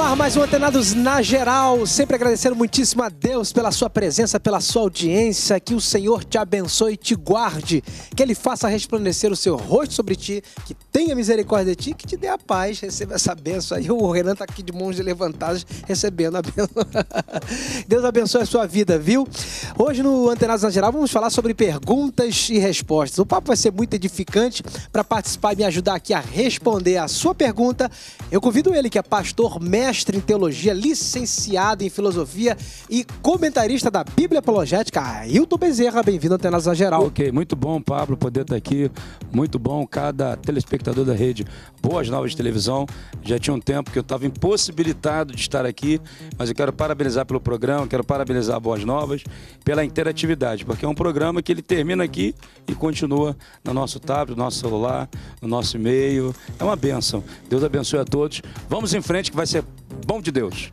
no ar mais um Antenados na Geral. Sempre agradecendo muitíssimo a Deus pela sua presença, pela sua audiência. Que o Senhor te abençoe e te guarde. Que Ele faça resplandecer o seu rosto sobre ti. Que tenha misericórdia de ti. Que te dê a paz. Receba essa benção aí. O Renan tá aqui de mãos levantadas recebendo a benção. Deus abençoe a sua vida, viu? Hoje no Antenados na Geral vamos falar sobre perguntas e respostas. O papo vai ser muito edificante. Para participar e me ajudar aqui a responder a sua pergunta, eu convido ele que é pastor mestre mestre em teologia, licenciado em filosofia e comentarista da Bíblia Apologética, Ailton Bezerra. Bem-vindo à Antenas Geral. Ok, muito bom, Pablo, poder estar aqui. Muito bom, cada telespectador da rede. Boas novas de televisão. Já tinha um tempo que eu estava impossibilitado de estar aqui, mas eu quero parabenizar pelo programa, quero parabenizar a Boas Novas pela interatividade, porque é um programa que ele termina aqui e continua no nosso tablet, no nosso celular, no nosso e-mail. É uma bênção. Deus abençoe a todos. Vamos em frente que vai ser Bom de Deus.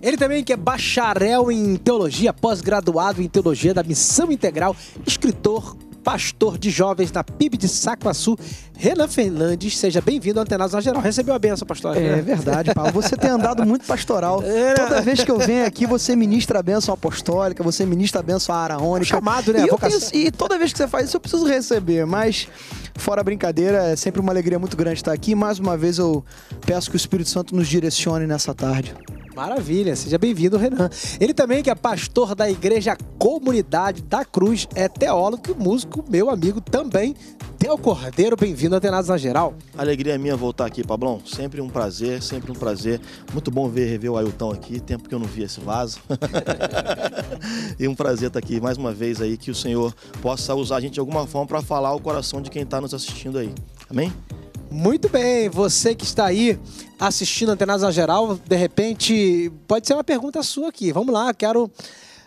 Ele também que é bacharel em teologia, pós-graduado em teologia da missão integral, escritor, pastor de jovens da PIB de Sacoaçu, Renan Fernandes. Seja bem-vindo ao Antenados na Geral. Recebeu a benção, pastor. É verdade, Paulo. Você tem andado muito pastoral. É. Toda vez que eu venho aqui, você ministra a benção apostólica, você ministra a benção araônica. É chamado, né? E, penso, e toda vez que você faz isso, eu preciso receber, mas... Fora brincadeira, é sempre uma alegria muito grande estar aqui. Mais uma vez eu peço que o Espírito Santo nos direcione nessa tarde. Maravilha, seja bem-vindo, Renan. Ele também, que é pastor da Igreja Comunidade da Cruz, é teólogo e músico, meu amigo também, Teo Cordeiro. Bem-vindo, a Atenados na Geral. Alegria minha voltar aqui, Pablão. Sempre um prazer, sempre um prazer. Muito bom ver, rever o Ailton aqui. Tempo que eu não vi esse vaso. e um prazer estar aqui mais uma vez aí, que o Senhor possa usar a gente de alguma forma para falar o coração de quem está nos assistindo aí. Amém? Muito bem, você que está aí assistindo Antenas na Geral, de repente, pode ser uma pergunta sua aqui. Vamos lá, quero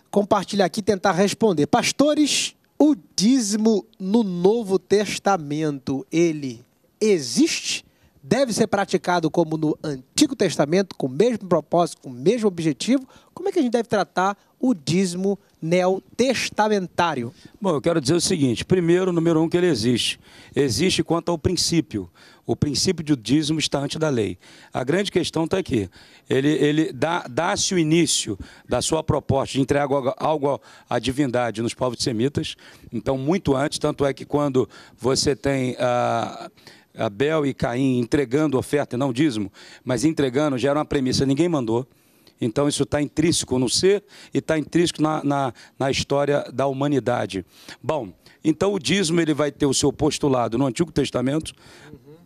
compartilhar aqui tentar responder. Pastores, o dízimo no Novo Testamento, ele existe? Deve ser praticado como no Antigo Testamento, com o mesmo propósito, com o mesmo objetivo? Como é que a gente deve tratar o dízimo neotestamentário? Bom, eu quero dizer o seguinte: primeiro, número um, que ele existe. Existe quanto ao princípio. O princípio do dízimo está antes da lei. A grande questão está aqui. Ele, ele dá-se dá o início da sua proposta de entregar algo, algo à divindade nos povos semitas. Então, muito antes, tanto é que quando você tem. Ah, Abel e Caim entregando oferta, não dízimo, mas entregando, já era uma premissa, ninguém mandou. Então, isso está intrínseco no ser e está intrínseco na, na, na história da humanidade. Bom, então o dízimo ele vai ter o seu postulado no Antigo Testamento,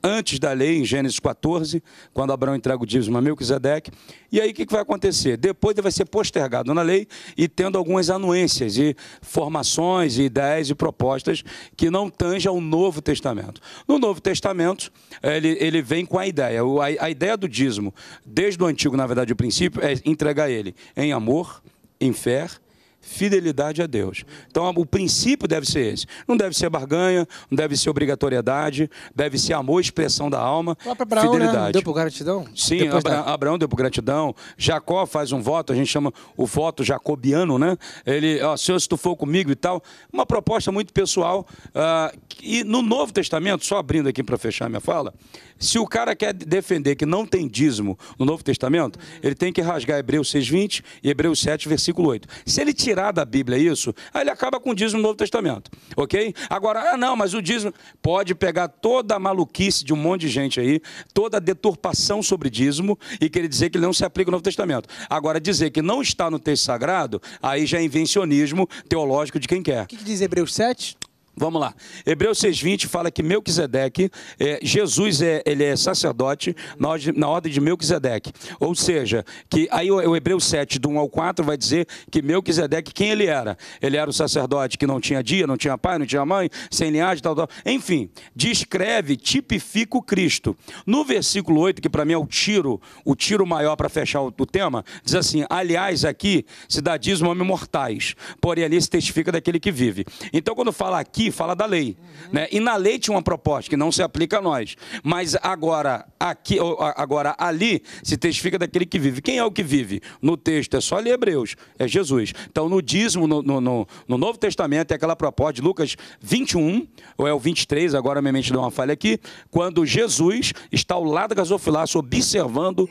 antes da lei, em Gênesis 14, quando Abraão entrega o dízimo a Melquisedeque. E aí o que vai acontecer? Depois ele vai ser postergado na lei e tendo algumas anuências e formações e ideias e propostas que não tangem ao Novo Testamento. No Novo Testamento, ele, ele vem com a ideia. A, a ideia do dízimo, desde o Antigo, na verdade, o princípio, é entregar ele em amor, em fé fidelidade a Deus. Então o princípio deve ser esse. Não deve ser barganha, não deve ser obrigatoriedade, deve ser amor, expressão da alma, Abraão, né? fidelidade. Né? Deu por gratidão? Sim, Abra da... Abraão deu por gratidão. Jacó faz um voto, a gente chama o voto jacobiano, né? Ele, ó, Senhor, se tu for comigo e tal. Uma proposta muito pessoal. Uh, e no Novo Testamento, só abrindo aqui para fechar minha fala, se o cara quer defender que não tem dízimo no Novo Testamento, ele tem que rasgar Hebreus 6,20 e Hebreus 7, versículo 8. Se ele tirar da Bíblia isso, aí ele acaba com o dízimo no Novo Testamento. Ok? Agora, ah, não, mas o dízimo pode pegar toda a maluquice de um monte de gente aí, toda a deturpação sobre dízimo e querer dizer que ele não se aplica no Novo Testamento. Agora, dizer que não está no texto sagrado, aí já é invencionismo teológico de quem quer. O que, diz Hebreus 7? Vamos lá. Hebreus 6,20 fala que Melquisedeque, é, Jesus é, ele é sacerdote na ordem, na ordem de Melquisedeque. Ou seja, que aí o, o Hebreus 7, do 1 ao 4, vai dizer que Melquisedeque, quem ele era? Ele era o sacerdote que não tinha dia, não tinha pai, não tinha mãe, sem linhagem, tal, tal. Enfim, descreve, tipifica o Cristo. No versículo 8, que para mim é o tiro, o tiro maior para fechar o, o, tema, diz assim: aliás, aqui se dá dízimo homem mortais, porém ali se testifica daquele que vive. Então, quando fala aqui, fala da lei. Uhum. Né? E na lei tinha uma proposta que não se aplica a nós. Mas agora, aqui, agora ali se testifica daquele que vive. Quem é o que vive? No texto é só ali Hebreus, é Jesus. Então no dízimo, no, no, no, no Novo Testamento, é aquela proposta de Lucas 21, ou é o 23, agora minha mente deu uma falha aqui, quando Jesus está ao lado da gasofilácio observando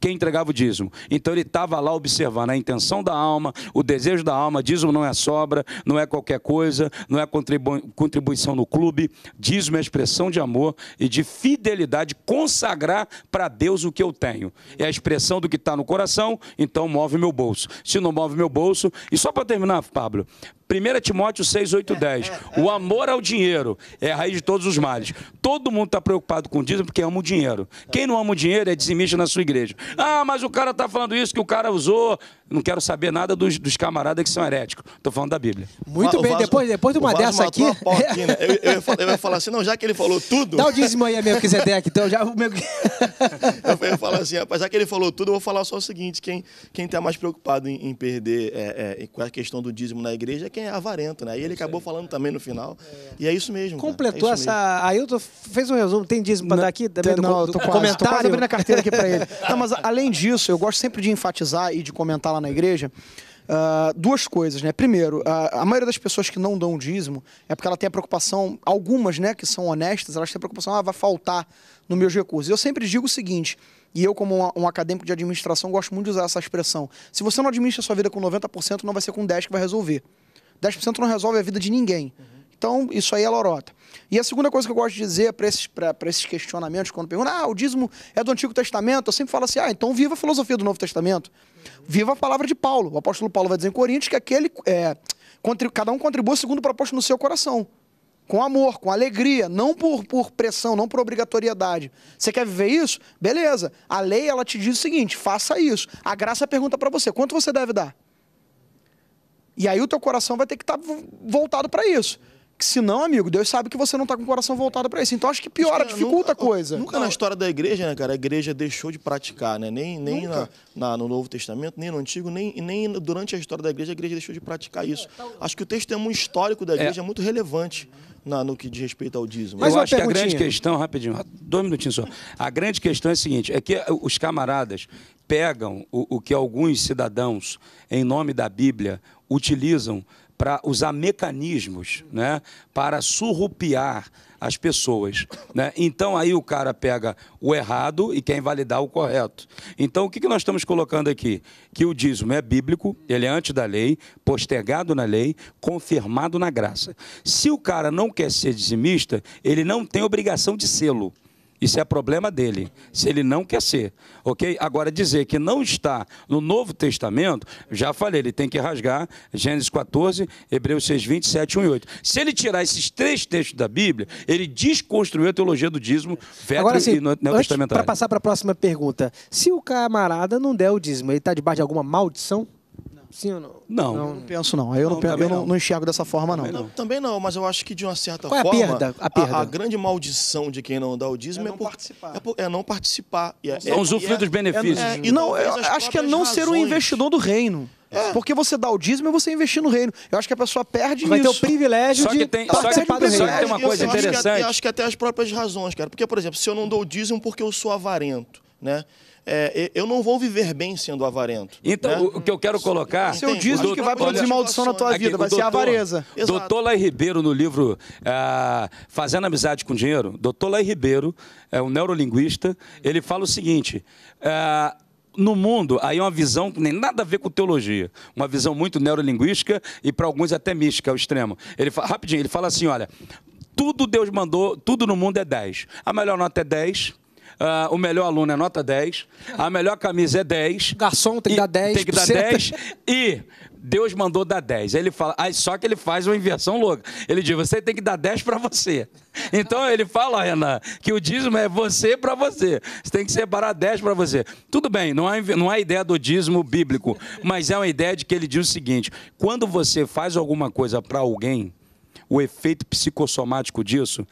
quem entregava o dízimo. Então ele estava lá observando a intenção da alma, o desejo da alma, dízimo não é sobra, não é qualquer coisa, não é contribuição contribuição no clube, dízimo é expressão de amor e de fidelidade, consagrar para Deus o que eu tenho. É a expressão do que está no coração, então move meu bolso. Se não move meu bolso, e só para terminar, Pablo, 1 Timóteo 6, 8, 10. O é. amor ao dinheiro é a raiz de todos os males. Todo mundo está preocupado com o dízimo porque ama o dinheiro. Quem não ama o dinheiro é dizimista na sua igreja. Ah, mas o cara está falando isso que o cara usou. Não quero saber nada dos, dos camaradas que são heréticos. Estou falando da Bíblia. Muito bem, depois, depois de uma dessa aqui. Né? eu, eu, ia falar, eu, ia falar, assim, não, já que ele falou tudo. Dá o dízimo aí, Melquisedeque, então já meu. eu ia falar assim, rapaz, já que ele falou tudo, eu vou falar só o seguinte: quem está quem tá mais preocupado em, em perder é, é, com a questão do dízimo na igreja é quem é avarento, né? E ele é acabou falando também no final. É. E é isso mesmo. Completou cara, é isso essa. Mesmo. Ailton fez um resumo. Tem dízimo para dar aqui também não, do, do, do comentário. Quase abrindo a carteira aqui para ele. Não, mas além disso, eu gosto sempre de enfatizar e de comentar lá na igreja. Uh, duas coisas, né? Primeiro, uh, a maioria das pessoas que não dão dízimo é porque ela tem a preocupação, algumas, né, que são honestas, elas têm a preocupação, ah, vai faltar nos meus recursos. Eu sempre digo o seguinte, e eu, como um acadêmico de administração, gosto muito de usar essa expressão: se você não administra sua vida com 90%, não vai ser com 10% que vai resolver. 10% não resolve a vida de ninguém. Então, isso aí é lorota. E a segunda coisa que eu gosto de dizer para esses, esses questionamentos, quando perguntam, ah, o dízimo é do Antigo Testamento, eu sempre falo assim, ah, então viva a filosofia do Novo Testamento. Viva a palavra de Paulo. O apóstolo Paulo vai dizer em Coríntios que aquele, é, cada um contribui segundo o propósito no seu coração. Com amor, com alegria, não por, por pressão, não por obrigatoriedade. Você quer viver isso? Beleza. A lei, ela te diz o seguinte, faça isso. A graça pergunta para você, quanto você deve dar? E aí o teu coração vai ter que estar tá voltado para isso. Que senão, amigo, Deus sabe que você não está com o coração voltado para isso. Então acho que piora, nunca, dificulta nunca, a coisa. Nunca não. na história da igreja, né, cara? A igreja deixou de praticar, né? Nem, nem na, na, no Novo Testamento, nem no Antigo, nem, nem durante a história da igreja a igreja deixou de praticar isso. Então acho que o testemunho histórico da é. igreja é, é muito relevante. Na, no que diz respeito ao dízimo. Mas eu acho que a grande questão, rapidinho, dois minutinhos só. A grande questão é a seguinte: é que os camaradas pegam o, o que alguns cidadãos, em nome da Bíblia, utilizam para usar mecanismos né, para surrupiar as pessoas. Né? Então aí o cara pega o errado e quer invalidar o correto. Então o que, que nós estamos colocando aqui? Que o dízimo é bíblico, ele é antes da lei, postergado na lei, confirmado na graça. Se o cara não quer ser dizimista, ele não tem obrigação de sê-lo. Isso é problema dele, se ele não quer ser, ok? Agora, dizer que não está no Novo Testamento, já falei, ele tem que rasgar Gênesis 14, Hebreus 6, 27, 1 e 8. Se ele tirar esses três textos da Bíblia, ele desconstruiu a teologia do dízimo, vetro Agora, assim, e neotestamentário. Para passar para a próxima pergunta, se o camarada não der o dízimo, ele está debaixo de alguma maldição? Sim ou não? Não. Não, não penso, não. Eu, não, não, eu não, não, enxergo dessa forma, também não. Também não, mas eu acho que de uma certa Qual é forma. A perda? A, perda? A, a, grande maldição de quem não dá o dízimo é, é não por, participar. É, por, é, não participar. E é, não é usufruir é dos é benefícios. e não, eu acho que é não razões. ser um investidor do reino. É. Porque você dá o dízimo e você investir no reino. Eu acho que a pessoa perde Vai isso. ter o privilégio só que tem, só que, Só que tem uma coisa eu interessante. Acho que, até, acho que até as próprias razões, cara. Porque, por exemplo, se eu não dou o dízimo porque eu sou avarento, né? é, eu não vou viver bem sendo avarento. Então, né? o que eu quero colocar. Seu se dízimo que vai produzir maldição na tua vida, aqui, vai doutor, ser avareza. Exato. Doutor Lai Ribeiro, no livro é, Fazendo Amizade com Dinheiro, doutor Lai Ribeiro, é um neurolinguista, ele fala o seguinte. É, no mundo, aí é uma visão que nem nada a ver com teologia, uma visão muito neurolinguística e para alguns até mística ao extremo. Ele fala, rapidinho, ele fala assim, olha, tudo Deus mandou, tudo no mundo é 10. A melhor nota é 10, Uh, o melhor aluno é nota 10. A melhor camisa é 10. O garçom tem que dar 10. Tem que dar 10. E Deus mandou dar 10. Ele fala, aí só que ele faz uma inversão louca. Ele diz: "Você tem que dar 10 para você". Então ele fala, Renan, que o dízimo é você para você. Você tem que separar 10 para você. Tudo bem, não há, é, não há é ideia do dízimo bíblico, mas é uma ideia de que ele diz o seguinte: quando você faz alguma coisa para alguém, o efeito psicossomático disso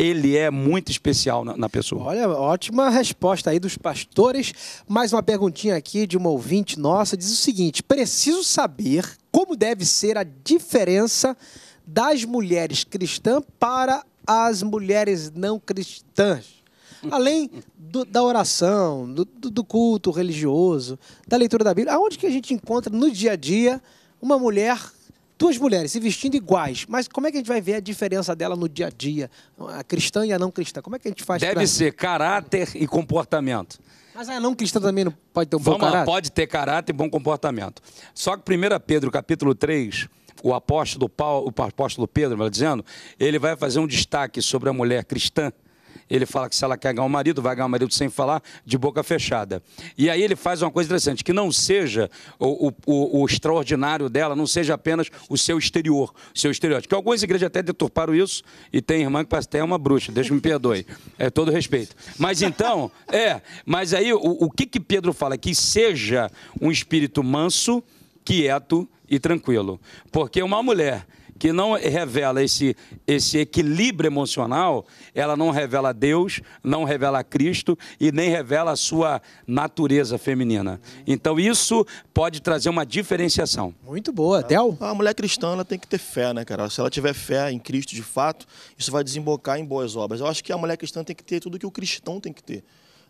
ele é muito especial na, na, pessoa. Olha, ótima resposta aí dos pastores. Mais uma perguntinha aqui de uma ouvinte nossa. Diz o seguinte: preciso saber como deve ser a diferença das mulheres cristãs para as mulheres não cristãs. Além do, da oração, do, do culto religioso, da leitura da Bíblia, aonde que a gente encontra no dia a dia uma mulher duas mulheres se vestindo iguais, mas como é que a gente vai ver a diferença dela no dia a dia? A cristã e a não cristã. Como é que a gente faz Deve pra... ser caráter e comportamento. Mas a não cristã também não pode ter um Vamos bom caráter? Lá, pode ter caráter e bom comportamento. Só que 1 Pedro, capítulo 3, o apóstolo, Paulo, o apóstolo Pedro, dizendo, ele vai fazer um destaque sobre a mulher cristã, ele fala que se ela quer ganhar um marido, vai ganhar um marido sem falar, de boca fechada. E aí ele faz uma coisa interessante, que não seja o, o, o, o extraordinário dela, não seja apenas o seu exterior, o seu exterior. Que algumas igrejas até deturparam isso, e tem irmã que parece até uma bruxa, deixa me perdoe. É todo respeito. Mas então, é, mas aí o, o que que Pedro fala? Que seja um espírito manso, quieto e tranquilo. Porque uma mulher que não revela esse, esse equilíbrio emocional, ela não revela Deus, não revela Cristo e nem revela a sua natureza feminina. Então isso pode trazer uma diferenciação. Muito boa, Del. A mulher cristã ela tem que ter fé, né, cara? Se ela tiver fé em Cristo de fato, isso vai desembocar em boas obras. Eu acho que a mulher cristã tem que ter tudo que o cristão tem que ter.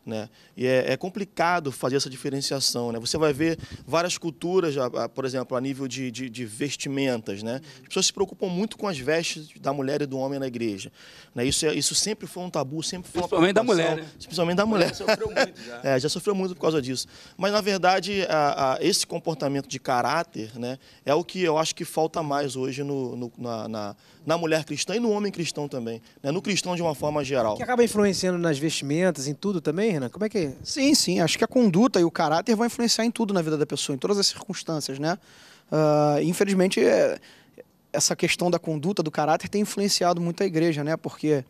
Né? E é, é, complicado fazer essa diferenciação. Né? Você vai ver várias culturas, por exemplo, a nível de, de, de vestimentas. Né? As pessoas se preocupam muito com as vestes da mulher e do homem na igreja. Né? Isso, é, isso sempre foi um tabu, sempre foi Principalmente da mulher. Né? Principalmente da mulher. Já sofreu muito. Já. É, já sofreu muito por causa disso. Mas, na verdade, a, a, esse comportamento de caráter né, é o que eu acho que falta mais hoje no, no na, na, na, mulher cristã e no homem cristão também. Né? No cristão, de uma forma geral. Que acaba influenciando nas vestimentas, em tudo também? também, Renan? Como é que é? Sim, sim. Acho que a conduta e o caráter vão influenciar em tudo na vida da pessoa, em todas as circunstâncias, né? Uh, infelizmente, é, essa questão da conduta, do caráter, tem influenciado muito a igreja, né? Porque,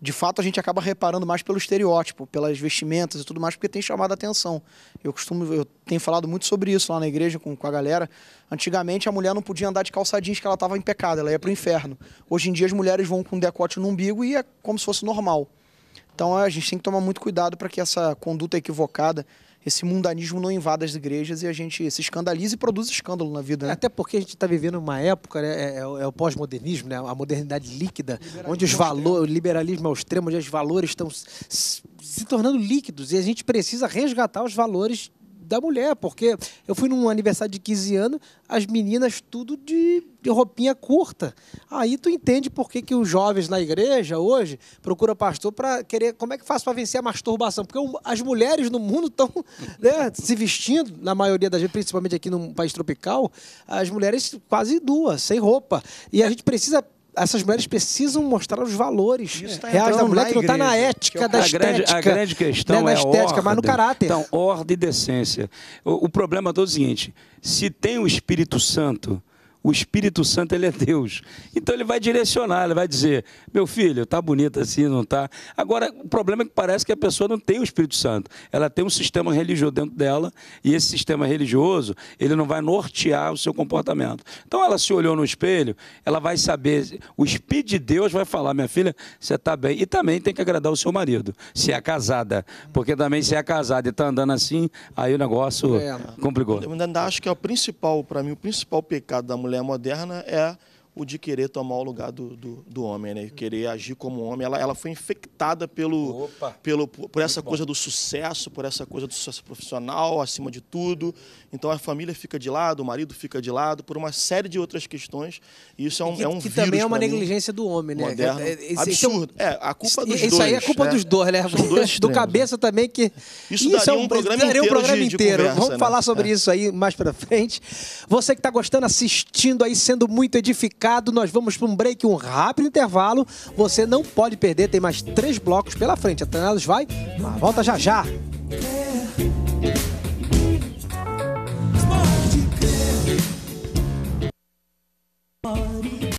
de fato, a gente acaba reparando mais pelo estereótipo, pelas vestimentas e tudo mais, porque tem chamado a atenção. Eu costumo, eu tenho falado muito sobre isso lá na igreja com, com a galera. Antigamente, a mulher não podia andar de calça jeans, que ela estava em pecado, ela ia para o inferno. Hoje em dia, as mulheres vão com decote no umbigo e é como se fosse normal. Então a gente tem que tomar muito cuidado para que essa conduta equivocada, esse mundanismo não invada as igrejas e a gente se escandalize e produza escândalo na vida. Né? Até porque a gente está vivendo uma época, né, é, é, é, o pós-modernismo, né, a modernidade líquida, onde os valores, o liberalismo é o extremo, onde os valores estão se tornando líquidos e a gente precisa resgatar os valores da mulher, porque eu fui num aniversário de 15 anos, as meninas tudo de, de roupinha curta. Aí tu entende por que, que os jovens na igreja hoje procuram pastor para querer. Como é que faço para vencer a masturbação? Porque as mulheres no mundo estão né, se vestindo, na maioria das vezes, principalmente aqui no país tropical, as mulheres quase duas, sem roupa. E a gente precisa essas mulheres precisam mostrar os valores Isso tá reais da mulher, que não está na ética, é da a estética. Grande, né, a grande questão né, é na estética, ordem. mas no caráter. Então, ordem e decência. O, o problema é o seguinte: se tem o Espírito Santo o Espírito Santo ele é Deus. Então ele vai direcionar, ele vai dizer: meu filho, tá bonito assim, não tá? Agora, o problema é que parece que a pessoa não tem o Espírito Santo. Ela tem um sistema religioso dentro dela e esse sistema religioso ele não vai nortear o seu comportamento. Então ela se olhou no espelho, ela vai saber, o Espírito de Deus vai falar: minha filha, você está bem. E também tem que agradar o seu marido, se é casada. Porque também se é casada e está andando assim, aí o negócio é, complicou. Eu ainda acho que é o principal, para mim, o principal pecado da mulher Assembleia Moderna é o de querer tomar o lugar do, do, do, homem, né? Querer agir como homem. Ela, ela foi infectada pelo, pelo, por, por essa coisa do sucesso, por essa coisa do sucesso profissional, acima de tudo. Então a família fica de lado, o marido fica de lado, por uma série de outras questões. E isso é um, que, é um que vírus, também é uma negligência mim, do homem, né? Moderno, é, é, é absurdo. É, a culpa isso, dos isso dois. Isso aí é culpa né? dos dois, né? dois extremos, do né? cabeça também que... Isso, isso daria é um, um programa daria inteiro. Um programa de, inteiro. De conversa, Vamos né? falar sobre isso aí mais pra frente. Você que tá gostando, assistindo aí, sendo muito edificado, recado. Nós vamos para um break, um rápido intervalo. Você não pode perder, tem mais três blocos pela frente. A Treinados vai, mas volta já já. Body.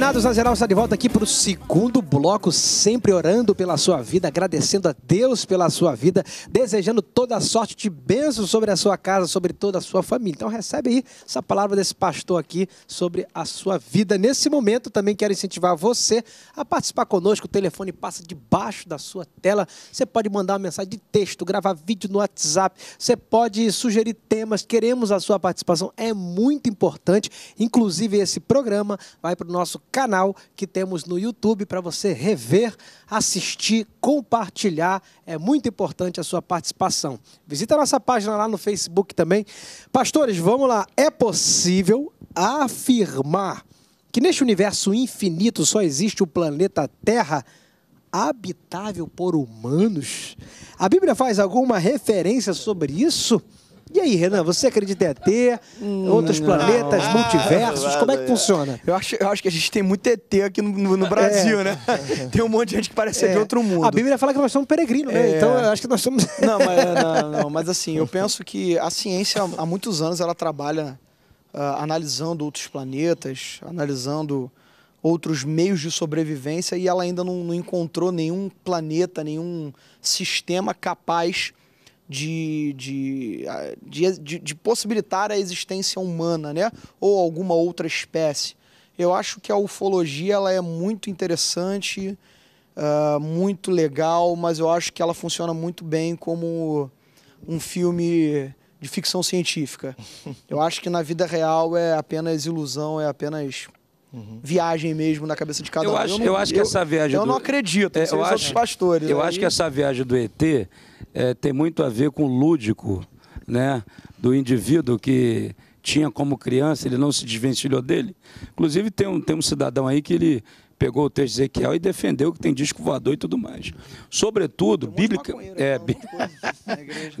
Resignados na Geral está de volta aqui para o segundo bloco, sempre orando pela sua vida, agradecendo a Deus pela sua vida, desejando toda a sorte de bênçãos sobre a sua casa, sobre toda a sua família. Então recebe aí essa palavra desse pastor aqui sobre a sua vida. Nesse momento também quero incentivar você a participar conosco, o telefone passa debaixo da sua tela, você pode mandar uma mensagem de texto, gravar vídeo no WhatsApp, você pode sugerir temas, queremos a sua participação, é muito importante, inclusive esse programa vai para o nosso canal que temos no YouTube para você rever, assistir, compartilhar. É muito importante a sua participação. Visita a nossa página lá no Facebook também. Pastores, vamos lá. É possível afirmar que neste universo infinito só existe o planeta Terra habitável por humanos? A Bíblia faz alguma referência sobre isso? E aí, Renan, você acredita em ET? Hum, outros não, planetas, ah, multiversos? como é que funciona? Eu acho, eu acho que a gente tem muito ET aqui no, no é. Brasil, é. né? Tem um monte de gente que parece é. de outro mundo. A Bíblia fala que nós somos peregrinos, né? É. Então eu acho que nós somos. Não mas, não, não, mas assim, eu penso que a ciência há muitos anos ela trabalha uh, analisando outros planetas, analisando outros meios de sobrevivência e ela ainda não, não encontrou nenhum planeta, nenhum sistema capaz de, de, de, de, possibilitar a existência humana, né? Ou alguma outra espécie. Eu acho que a ufologia ela é muito interessante, uh, muito legal, mas eu acho que ela funciona muito bem como um filme de ficção científica. Eu acho que na vida real é apenas ilusão, é apenas Uhum. viagem mesmo na cabeça de cada eu um. Acho, eu, não, eu acho que eu, essa viagem. Eu do... não acredito, é, eu acho, pastores. Eu aí... acho que essa viagem do ET é, tem muito a ver com o lúdico, né? Do indivíduo que tinha como criança, ele não se desvencilhou dele. Inclusive, tem um, tem um cidadão aí que ele pegou o texto de Ezequiel e defendeu que tem disco voador e tudo mais. Sobretudo, um biblica, é, bi... Assim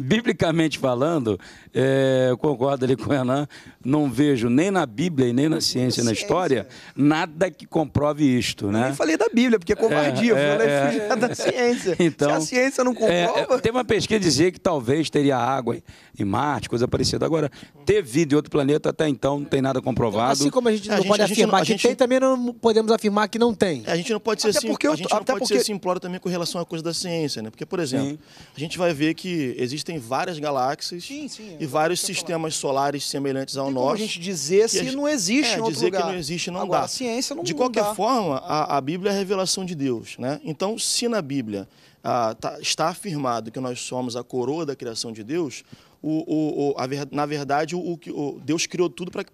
biblicamente falando, é, concordo ali com o Renan, não vejo nem na Bíblia e nem na ciência e na história nada que comprove isto. Né? Eu nem falei da Bíblia, porque é covardia, é, é, é, da ciência. Então, Se a então, ciência não é, é, comprova... É, tem uma pesquisa dizer que talvez teria água em Marte, coisa parecida. Agora, ter vida em outro planeta até então não tem nada então, assim comprovado. assim como a gente não a pode gente, afirmar a gente, que a gente... tem, também não podemos afirmar que não não tem. A gente não pode ser até assim, porque eu, a gente não pode porque... ser simplório também com relação à coisa da ciência, né? Porque, por exemplo, sim. a gente vai ver que existem várias galáxias sim, sim, é e vários sistemas falar. solares semelhantes ao tem nosso. Como a gente dizer se gente... não existe é, em outro dizer lugar. que não existe não Agora, dá. A ciência não De qualquer dá. forma, a, a, Bíblia é a revelação de Deus, né? Então, se na Bíblia ah, tá, está afirmado que nós somos a coroa da criação de Deus, o, o, a, na verdade, o, o, Deus criou tudo para que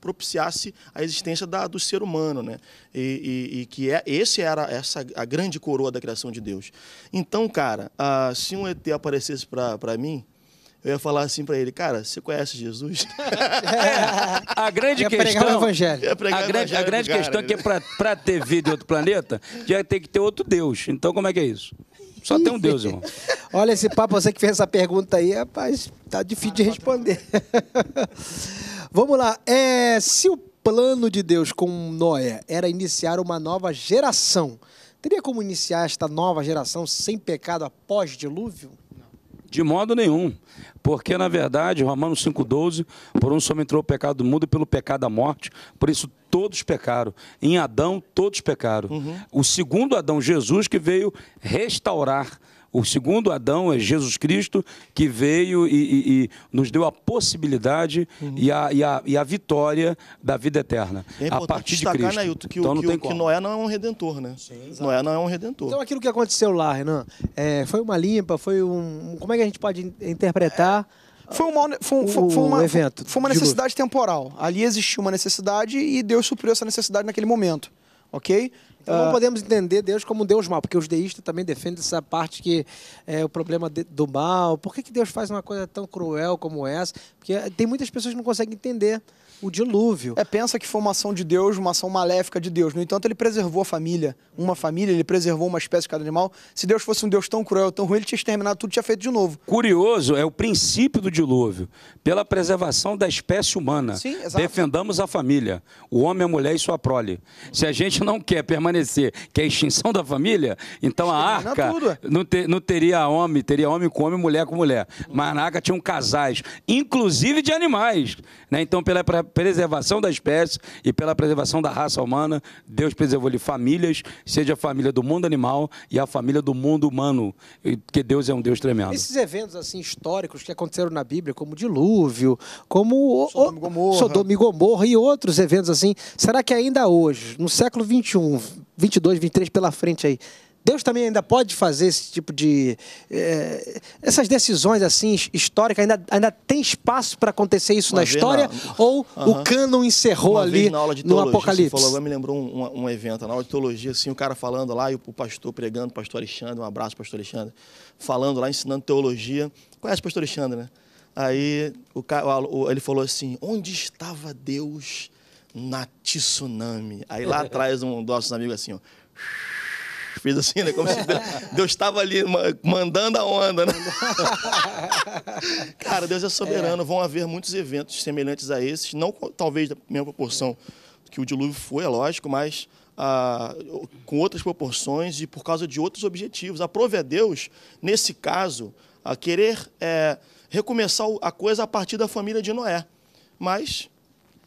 propiciasse a existência da, do ser humano, né? E, e, e, que é, esse era essa a grande coroa da criação de Deus. Então, cara, uh, se um ET aparecesse para mim, eu ia falar assim para ele, cara, você conhece Jesus? É, a grande questão. é o evangelho. a grande, a grande cara, questão é que é para ter vida em outro planeta, já tem que ter outro Deus. Então, como é que é isso? Só tem um Deus, irmão. Olha, esse papo, você que fez essa pergunta aí, rapaz, tá difícil de responder. Vamos lá. É, se o plano de Deus com Noé era iniciar uma nova geração, teria como iniciar esta nova geração sem pecado após dilúvio? De modo nenhum. Porque, na verdade, Romanos 5,12, por um só entrou o pecado do mundo, e pelo pecado da morte, por isso todos pecaram. Em Adão, todos pecaram. Uhum. O segundo Adão, Jesus, que veio restaurar o segundo Adão é Jesus Cristo, que veio e, e, e nos deu a possibilidade uhum. e, a, e, a, e a vitória da vida eterna. É a partir de Cristo. Né, Hilton, que, então, que, não tem que, Noé não é um redentor, né? Sim, Noé não é um redentor. Então aquilo que aconteceu lá, Renan, é, foi uma limpa, foi um. Como é que a gente pode interpretar? É... Foi, um foi, foi, foi, uma, evento, foi uma necessidade temporal. Ali existiu uma necessidade e Deus supriu essa necessidade naquele momento. Ok? Então não ah. podemos entender Deus como um Deus mal, porque os deístas também defendem essa parte que é o problema de, do mal. Por que, que Deus faz uma coisa tão cruel como essa? Porque eh, tem muitas pessoas que não conseguem entender o dilúvio. É, pensa que foi uma ação de Deus, uma ação maléfica de Deus. No entanto, ele preservou a família, uma família, ele preservou uma espécie de cada animal. Se Deus fosse um Deus tão cruel, tão ruim, ele tinha exterminado tudo, tinha feito de novo. Curioso é o princípio do dilúvio, pela preservação da espécie humana. Sim, exato. Defendamos a família, o homem, a mulher e sua prole. Se a gente não quer permanecer, que é a extinção da família, então a arca tudo. não, ter, não teria homem, teria homem com homem, mulher com mulher. Mas na arca tinham casais, inclusive de animais. Né? Então, pela preservação da espécie e pela preservação da raça humana. Deus preservou-lhe famílias, seja a família do mundo animal e a família do mundo humano, que Deus é um Deus tremendo. Esses eventos assim históricos que aconteceram na Bíblia, como o dilúvio, como Sodoma e Gomorra, Sodoma e, Gomorra e outros eventos assim, será que ainda hoje, no século 21, 22, 23 pela frente aí, Deus também ainda pode fazer esse tipo de. É, essas decisões assim históricas, ainda, ainda tem espaço para acontecer isso uma na história? Na... Ou o cânon encerrou uma ali no Apocalipse? Falou, agora me lembrou um, um, evento, na aula de teologia, assim, o cara falando lá e o, o pastor pregando, o pastor Alexandre, um abraço, pastor Alexandre, falando lá, ensinando teologia. Conhece o pastor Alexandre, né? Aí o, o, ele falou assim: onde estava Deus na tsunami? Aí lá atrás um dos nossos amigos assim, ó fez assim, né? Como se Deus estava ali mandando a onda, né? Cara, Deus é soberano. É. Vão haver muitos eventos semelhantes a esses, não talvez da mesma proporção que o dilúvio foi, é lógico, mas ah, com outras proporções e por causa de outros objetivos. Aprove a é Deus, nesse caso, a querer é, recomeçar a coisa a partir da família de Noé. Mas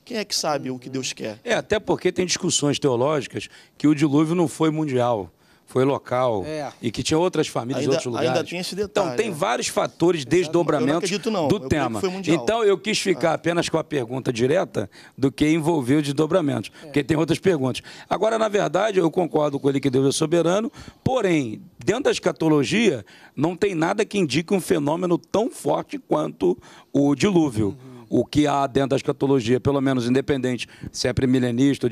quem é que sabe o que Deus quer? É, até porque tem discussões teológicas que o dilúvio não foi mundial foi local é. e que tinha outras famílias ainda, em outros lugares. Ainda tinha esse detalhe. Então, tem né? vários fatores de desdobramento do eu tema. Então, eu quis ficar ah. apenas com a pergunta direta do que envolveu desdobramentos, é. porque tem outras perguntas. Agora, na verdade, eu concordo com ele que Deus é soberano, porém, dentro da escatologia, não tem nada que indique um fenômeno tão forte quanto o dilúvio. Uhum o que há dentro da escatologia, pelo menos independente se é premilenista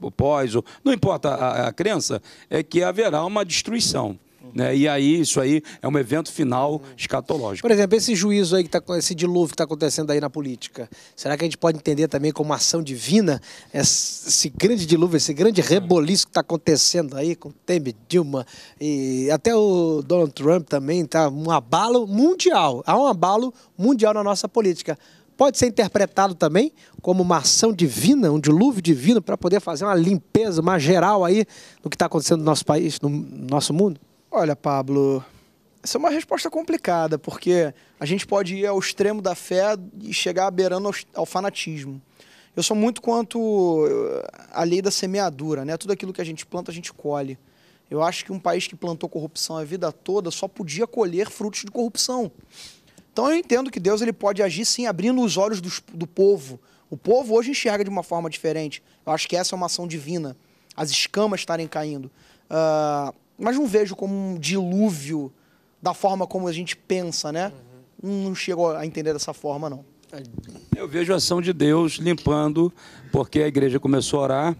ou, pós, ou, não importa a, a crença, é que haverá uma destruição. Né? E aí, isso aí é um evento final escatológico. Por exemplo, esse juízo aí, que tá, esse dilúvio que está acontecendo aí na política, será que a gente pode entender também como ação divina esse grande dilúvio, esse grande reboliço que está acontecendo aí com Temer, Dilma e até o Donald Trump também, tá um abalo mundial. Há um abalo mundial na nossa política. Pode ser interpretado também como uma ação divina, um dilúvio divino, para poder fazer uma limpeza, mais geral aí do que está acontecendo no nosso país, no nosso mundo? Olha, Pablo, essa é uma resposta complicada, porque a gente pode ir ao extremo da fé e chegar beirando ao, ao fanatismo. Eu sou muito quanto a eh, lei da semeadura, né? Tudo aquilo que a gente planta, a gente colhe. Eu acho que um país que plantou corrupção a vida toda só podia colher frutos de corrupção. Então eu entendo que Deus ele pode agir sim, abrindo os olhos do, do povo. O povo hoje enxerga de uma forma diferente. Eu acho que essa é uma ação divina. As escamas estarem caindo. Uh, mas não vejo como um dilúvio da forma como a gente pensa, né? Uhum. Não chegou a entender dessa forma, não. Eu vejo a ação de Deus limpando, porque a igreja começou a orar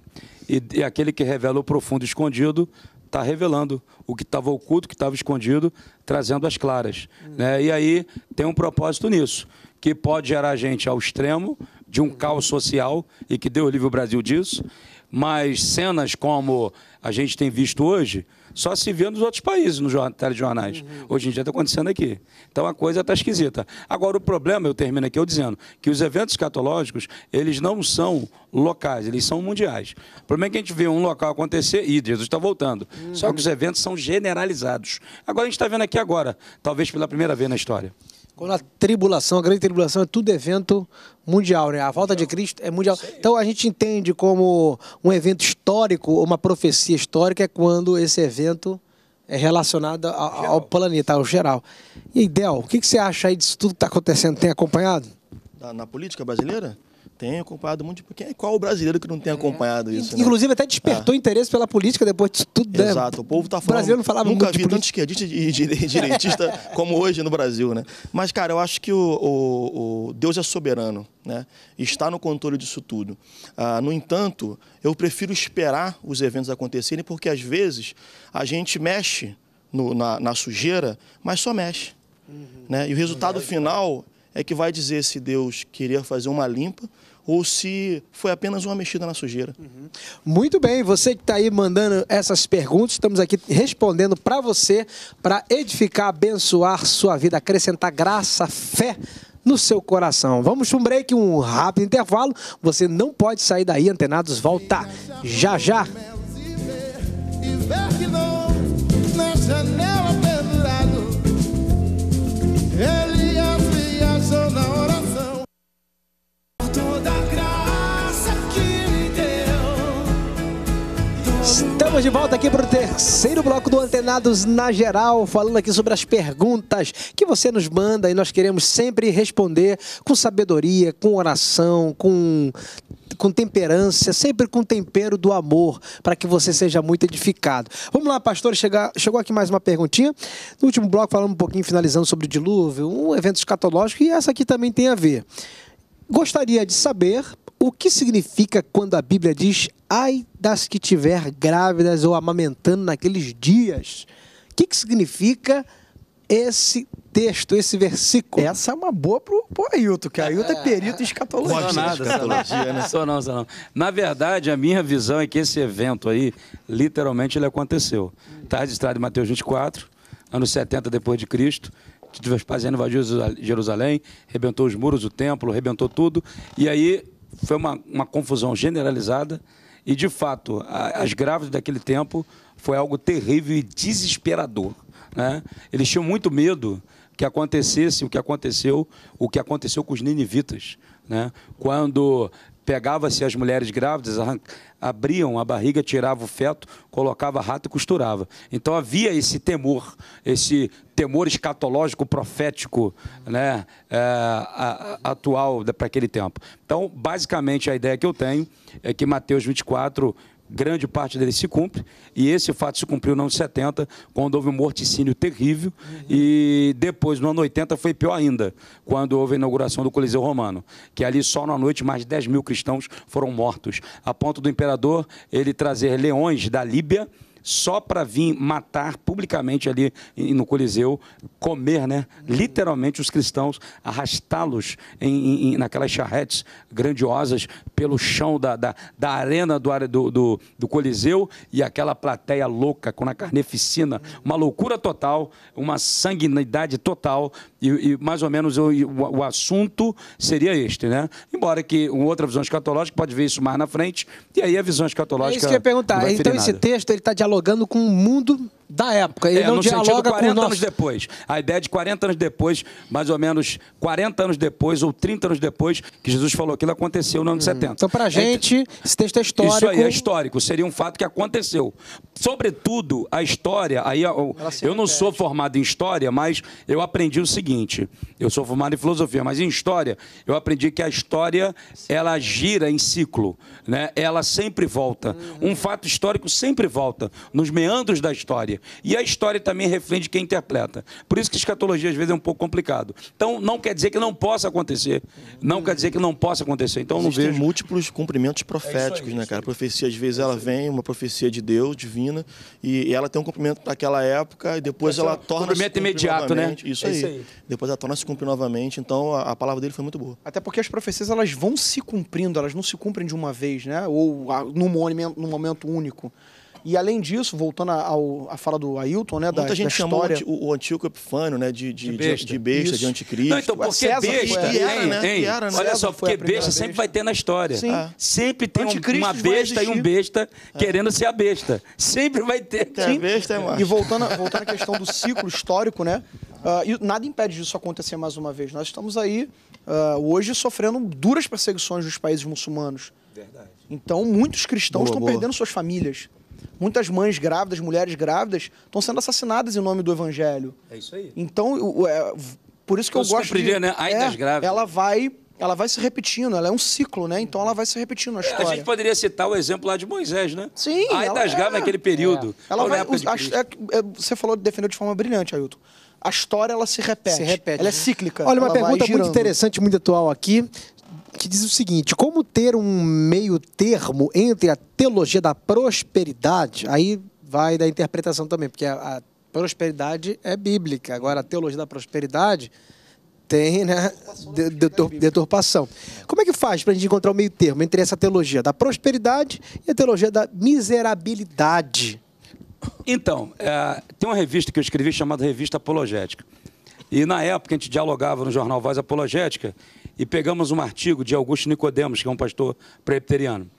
e, e aquele que revela o profundo escondido está revelando o que estava oculto, o que estava escondido, trazendo as claras. Hum. Né? E aí tem um propósito nisso, que pode gerar a gente ao extremo de um hum. caos social, e que deu livre o Brasil disso, mas cenas como a gente tem visto hoje, só se vê nos outros países, nos telejornais. Uhum. Hoje em dia está acontecendo aqui. Então a coisa está esquisita. Agora, o problema, eu termino aqui eu dizendo, que os eventos catológicos, eles não são locais, eles são mundiais. O problema é que a gente vê um local acontecer e Jesus está voltando. Uhum. Só que os uhum. eventos são generalizados. Agora a gente está vendo aqui agora, talvez pela primeira vez na história. Quando a tribulação, a grande tribulação é tudo evento mundial, né? A volta de Cristo é mundial. Então a gente entende como um evento histórico, uma profecia histórica é quando esse evento é relacionado ao, ao planeta, ao geral. E Del, o que, que você acha aí disso tudo que está acontecendo? Tem acompanhado? Na, na política brasileira? tenho acompanhado muito, porque qual o brasileiro que não tem é. acompanhado isso? Né? Inclusive, né? até despertou é. interesse pela política depois disso tudo. Né? Exato, né? o povo tá falando. O brasileiro não falava nunca muito. Nunca vi tanto esquerdista e direitista como hoje no Brasil, né? Mas, cara, eu acho que o, o, o Deus é soberano, né? Está no controle disso tudo. Ah, no entanto, eu prefiro esperar os eventos acontecerem, porque às vezes a gente mexe no, na, na, sujeira, mas só mexe. Uhum. Né? E o resultado uhum. final é que vai dizer se Deus queria fazer uma limpa ou se foi apenas uma mexida na sujeira. Uhum. Muito bem, você que está aí mandando essas perguntas, estamos aqui respondendo para você, para edificar, abençoar sua vida, acrescentar graça, fé no seu coração. Vamos para um break, um rápido intervalo. Você não pode sair daí, antenados, voltar já já. Ele Estamos de volta aqui para o terceiro bloco do Antenados na Geral, falando aqui sobre as perguntas que você nos manda e nós queremos sempre responder com sabedoria, com oração, com com temperança, sempre com tempero do amor, para que você seja muito edificado. Vamos lá, pastor, chegar, chegou aqui mais uma perguntinha. No último bloco falamos um pouquinho, finalizando sobre o dilúvio, um evento escatológico, e essa aqui também tem a ver. Gostaria de saber o que significa quando a Bíblia diz ai das que tiver grávidas ou amamentando naqueles dias. O que, que significa esse texto, esse versículo? Essa é uma boa pro, pro Ailton, que Ailton é perito em escatologia. Não, nada, escatologia, né? né? Sou não, sou não. Na verdade, a minha visão é que esse evento aí, literalmente, ele aconteceu. Está registrado em Mateus 24, anos 70 depois de Cristo. Vespasiano invadiu Jerusalém, rebentou os muros, o templo, rebentou tudo. E aí foi uma, uma confusão generalizada. E, de fato, a, as grávidas daquele tempo foi algo terrível e desesperador. Né? Eles tinham muito medo que acontecesse o que aconteceu, o que aconteceu com os ninivitas. Né? Quando Pegava-se as mulheres grávidas, abriam a barriga, tirava o feto, colocava rato e costurava. Então havia esse temor, esse temor escatológico profético né, é, a, a, atual para aquele tempo. Então, basicamente, a ideia que eu tenho é que Mateus 24 grande parte dele se cumpre, e esse fato se cumpriu no ano 70, quando houve um morticínio terrível, uhum. e depois, no ano 80, foi pior ainda, quando houve a inauguração do Coliseu Romano, que ali só na noite mais de 10 mil cristãos foram mortos, a ponto do imperador ele trazer leões da Líbia, só para vir matar publicamente ali no Coliseu, comer, né? Literalmente os cristãos, arrastá-los em, em, naquelas charretes grandiosas pelo chão da, da, da arena do, do, do, do, Coliseu e aquela plateia louca com a carneficina, uma loucura total, uma sanguinidade total e, e mais ou menos o, o, o, assunto seria este, né? Embora que uma outra visão escatológica pode ver isso mais na frente e aí a visão escatológica. É isso que eu ia perguntar. Então esse texto ele está dialogando dialogando com o mundo da época. Ele é, não no dialoga 40 com anos nosso... depois. A ideia de 40 anos depois, mais ou menos 40 anos depois ou 30 anos depois que Jesus falou aquilo aconteceu no ano hum. 70. Então a é gente, Entre... esse texto é histórico. Isso aí é histórico, seria um fato que aconteceu. Sobretudo a história, aí eu, eu não sou formado em história, mas eu aprendi o seguinte, eu sou formado em filosofia, mas em história eu aprendi que a história ela gira em ciclo, né? Ela sempre volta. Hum. Um fato histórico sempre volta nos meandros da história. E a história também reflete quem interpreta. Por isso que escatologia às vezes é um pouco complicado. Então não quer dizer que não possa acontecer. Não quer dizer que não possa acontecer. Então Existem não vejo múltiplos cumprimentos é proféticos, é aí, né, cara? A profecia às vezes é ela vem, uma profecia de Deus, divina, e ela tem um cumprimento naquela época e depois é ela torna cumprimento imediato, né? Isso aí. Isso aí. Depois ela torna se cumprir novamente. Então a, a palavra dele foi muito boa. Até porque as profecias elas vão se cumprindo, elas não se cumprem de uma vez, né? Ou num num momento único. E além disso, voltando à fala do Ailton, né? Muita da, gente da história... chamou o, o antigo Epifânio, né? De, de, de besta, de, besta, de anticristo. Não, então, porque César besta. Era, tem. né? era, né? Olha só, porque besta, besta sempre vai ter na história. Sim. Ah. Sempre tem uma besta e um besta é. querendo ser a besta. Sempre vai ter. Sim. Besta é E voltando, voltando à questão do ciclo histórico, né? Uh, e nada impede disso acontecer mais uma vez. Nós estamos aí uh, hoje sofrendo duras perseguições dos países muçulmanos. Verdade. Então, muitos cristãos boa, estão boa. perdendo suas famílias. Muitas mães grávidas, mulheres grávidas, estão sendo assassinadas em nome do evangelho. É isso aí. Então, é, por isso que eu, eu então, gosto de... né? Ai é, das grávidas. Ela vai ela vai se repetindo, ela é um ciclo, né? Então ela vai se repetindo é, a história. É, a gente poderia citar o exemplo lá de Moisés, né? Sim. Aí das é. naquele período. É. Ela vai, é, é, você falou, defendeu de forma brilhante, Ailton. A história ela se repete. Se repete. Ela é né? cíclica. Olha, uma pergunta muito interessante, muito atual aqui que diz o seguinte: como ter um meio termo entre a teologia da prosperidade, aí vai da interpretação também, porque a, a prosperidade é bíblica, agora a teologia da prosperidade tem né, deturpação. Como é que faz para a gente encontrar o meio termo entre essa teologia da prosperidade e a teologia da miserabilidade? Então, é, tem uma revista que eu escrevi chamada Revista Apologética. E na época a gente dialogava no jornal Voz Apologética e pegamos um artigo de Augusto Nicodemos, que é um pastor presbiteriano.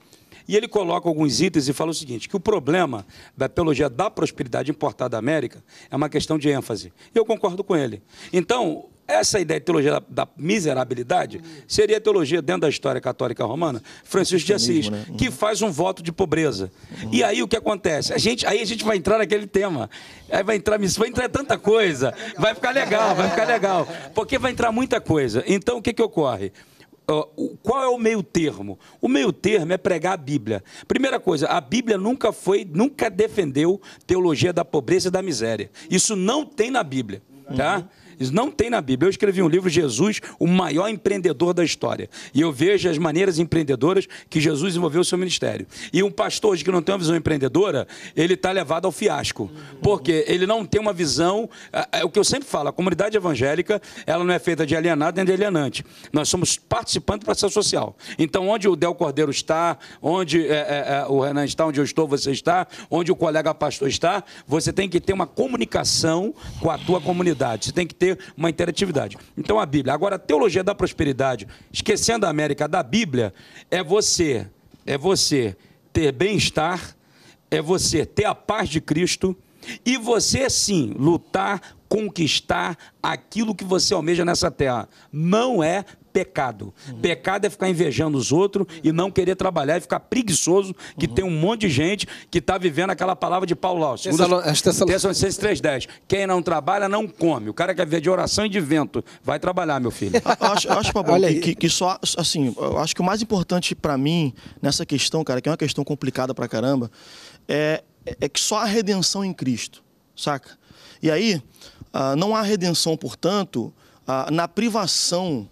E ele coloca alguns itens e fala o seguinte: que o problema da teologia da prosperidade importada da América é uma questão de ênfase. E eu concordo com ele. Então, essa ideia de teologia da, da miserabilidade seria a teologia dentro da história católica romana, Francisco de Assis, né? uhum. que faz um voto de pobreza. Uhum. E aí o que acontece? A gente, aí a gente vai entrar naquele tema. Aí vai entrar, vai entrar tanta coisa, vai ficar legal, vai ficar legal. Porque vai entrar muita coisa. Então o que, que ocorre? Uh, qual é o meio termo? O meio termo é pregar a Bíblia. Primeira coisa, a Bíblia nunca foi, nunca defendeu teologia da pobreza e da miséria. Isso não tem na Bíblia, tá? Uhum. Isso não tem na Bíblia. Eu escrevi um livro, Jesus, o maior empreendedor da história. E eu vejo as maneiras empreendedoras que Jesus envolveu o seu ministério. E um pastor hoje que não tem uma visão empreendedora, ele está levado ao fiasco. Porque ele não tem uma visão. É, é, é o que eu sempre falo, a comunidade evangélica, ela não é feita de alienado nem de alienante. Nós somos participantes do processo social. Então, onde o Del Cordeiro está, onde é, é, é, o Renan está, onde eu estou, você está, onde o colega pastor está, você tem que ter uma comunicação com a tua comunidade. Você tem que ter ter uma interatividade. Então a Bíblia. Agora, a teologia da prosperidade, esquecendo a América da Bíblia, é você, é você ter bem-estar, é você ter a paz de Cristo e você sim lutar, conquistar aquilo que você almeja nessa terra. Não é pecado. Uhum. Pecado é ficar invejando os outros uhum. e não querer trabalhar e ficar preguiçoso, que uhum. tem um monte de gente que está vivendo aquela palavra de Paulo lá. Tessalonicenses 3.10. Quem não trabalha, não come. O cara quer ver de oração e de vento. Vai trabalhar, meu filho. eu acho, acho Pablo, que, que, que só, assim, eu acho que o mais importante para mim, nessa questão, cara, que é uma questão complicada para caramba, é, é que só há redenção em Cristo, saca? E aí, ah, não há redenção, portanto, ah, na privação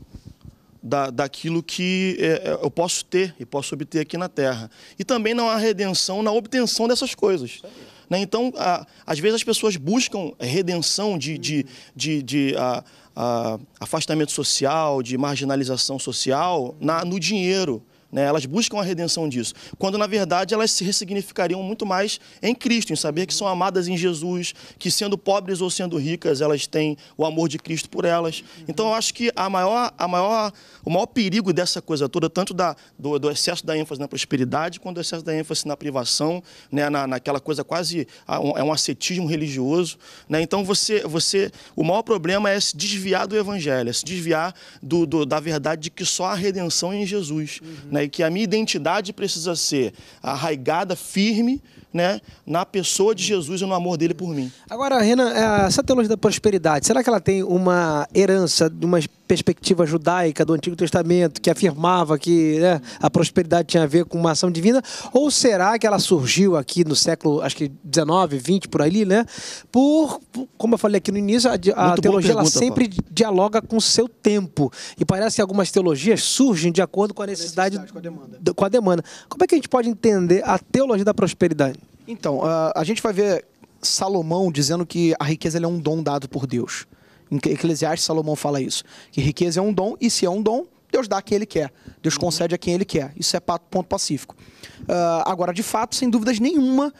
da, daquilo que é, é, eu posso ter e posso obter aqui na Terra. E também não há redenção na obtenção dessas coisas. Né? Então, a, às vezes as pessoas buscam redenção de, de, de, de a, a, afastamento social, de marginalização social na, no dinheiro. Né? Elas buscam a redenção disso. Quando, na verdade, elas se ressignificariam muito mais em Cristo, em saber que são amadas em Jesus, que sendo pobres ou sendo ricas, elas têm o amor de Cristo por elas. Então, eu acho que a maior, a maior, o maior perigo dessa coisa toda, tanto da, do, do excesso da ênfase na prosperidade, quanto do excesso da ênfase na privação, né? na, naquela coisa quase, ah, é um ascetismo religioso. Né? Então, você, você, o maior problema é se desviar do evangelho, é se desviar do, do da verdade de que só a redenção é em Jesus. Uhum. Né? né, que a minha identidade precisa ser arraigada, firme, né, na pessoa de Jesus e no amor dele por mim. Agora, Renan, é, essa teologia da prosperidade, será que ela tem uma herança de uma perspectiva judaica do Antigo Testamento que afirmava que né, a prosperidade tinha a ver com uma ação divina? Ou será que ela surgiu aqui no século, acho que 19, 20, por ali, né? Por, como eu falei aqui no início, a, a teologia pergunta, ela sempre Paulo. dialoga com o seu tempo. E parece que algumas teologias surgem de acordo com a necessidade, necessidade com, a demanda. com a demanda. Como é que a gente pode entender a teologia da prosperidade? Então, a gente vai ver Salomão dizendo que a riqueza é um dom dado por Deus. Em Eclesiastes, Salomão fala isso. Que riqueza é um dom, e se é um dom, Deus dá a quem ele quer. Deus uhum. concede a quem ele quer. Isso é ponto pacífico. Uh, agora, de fato, sem dúvidas nenhuma, uh,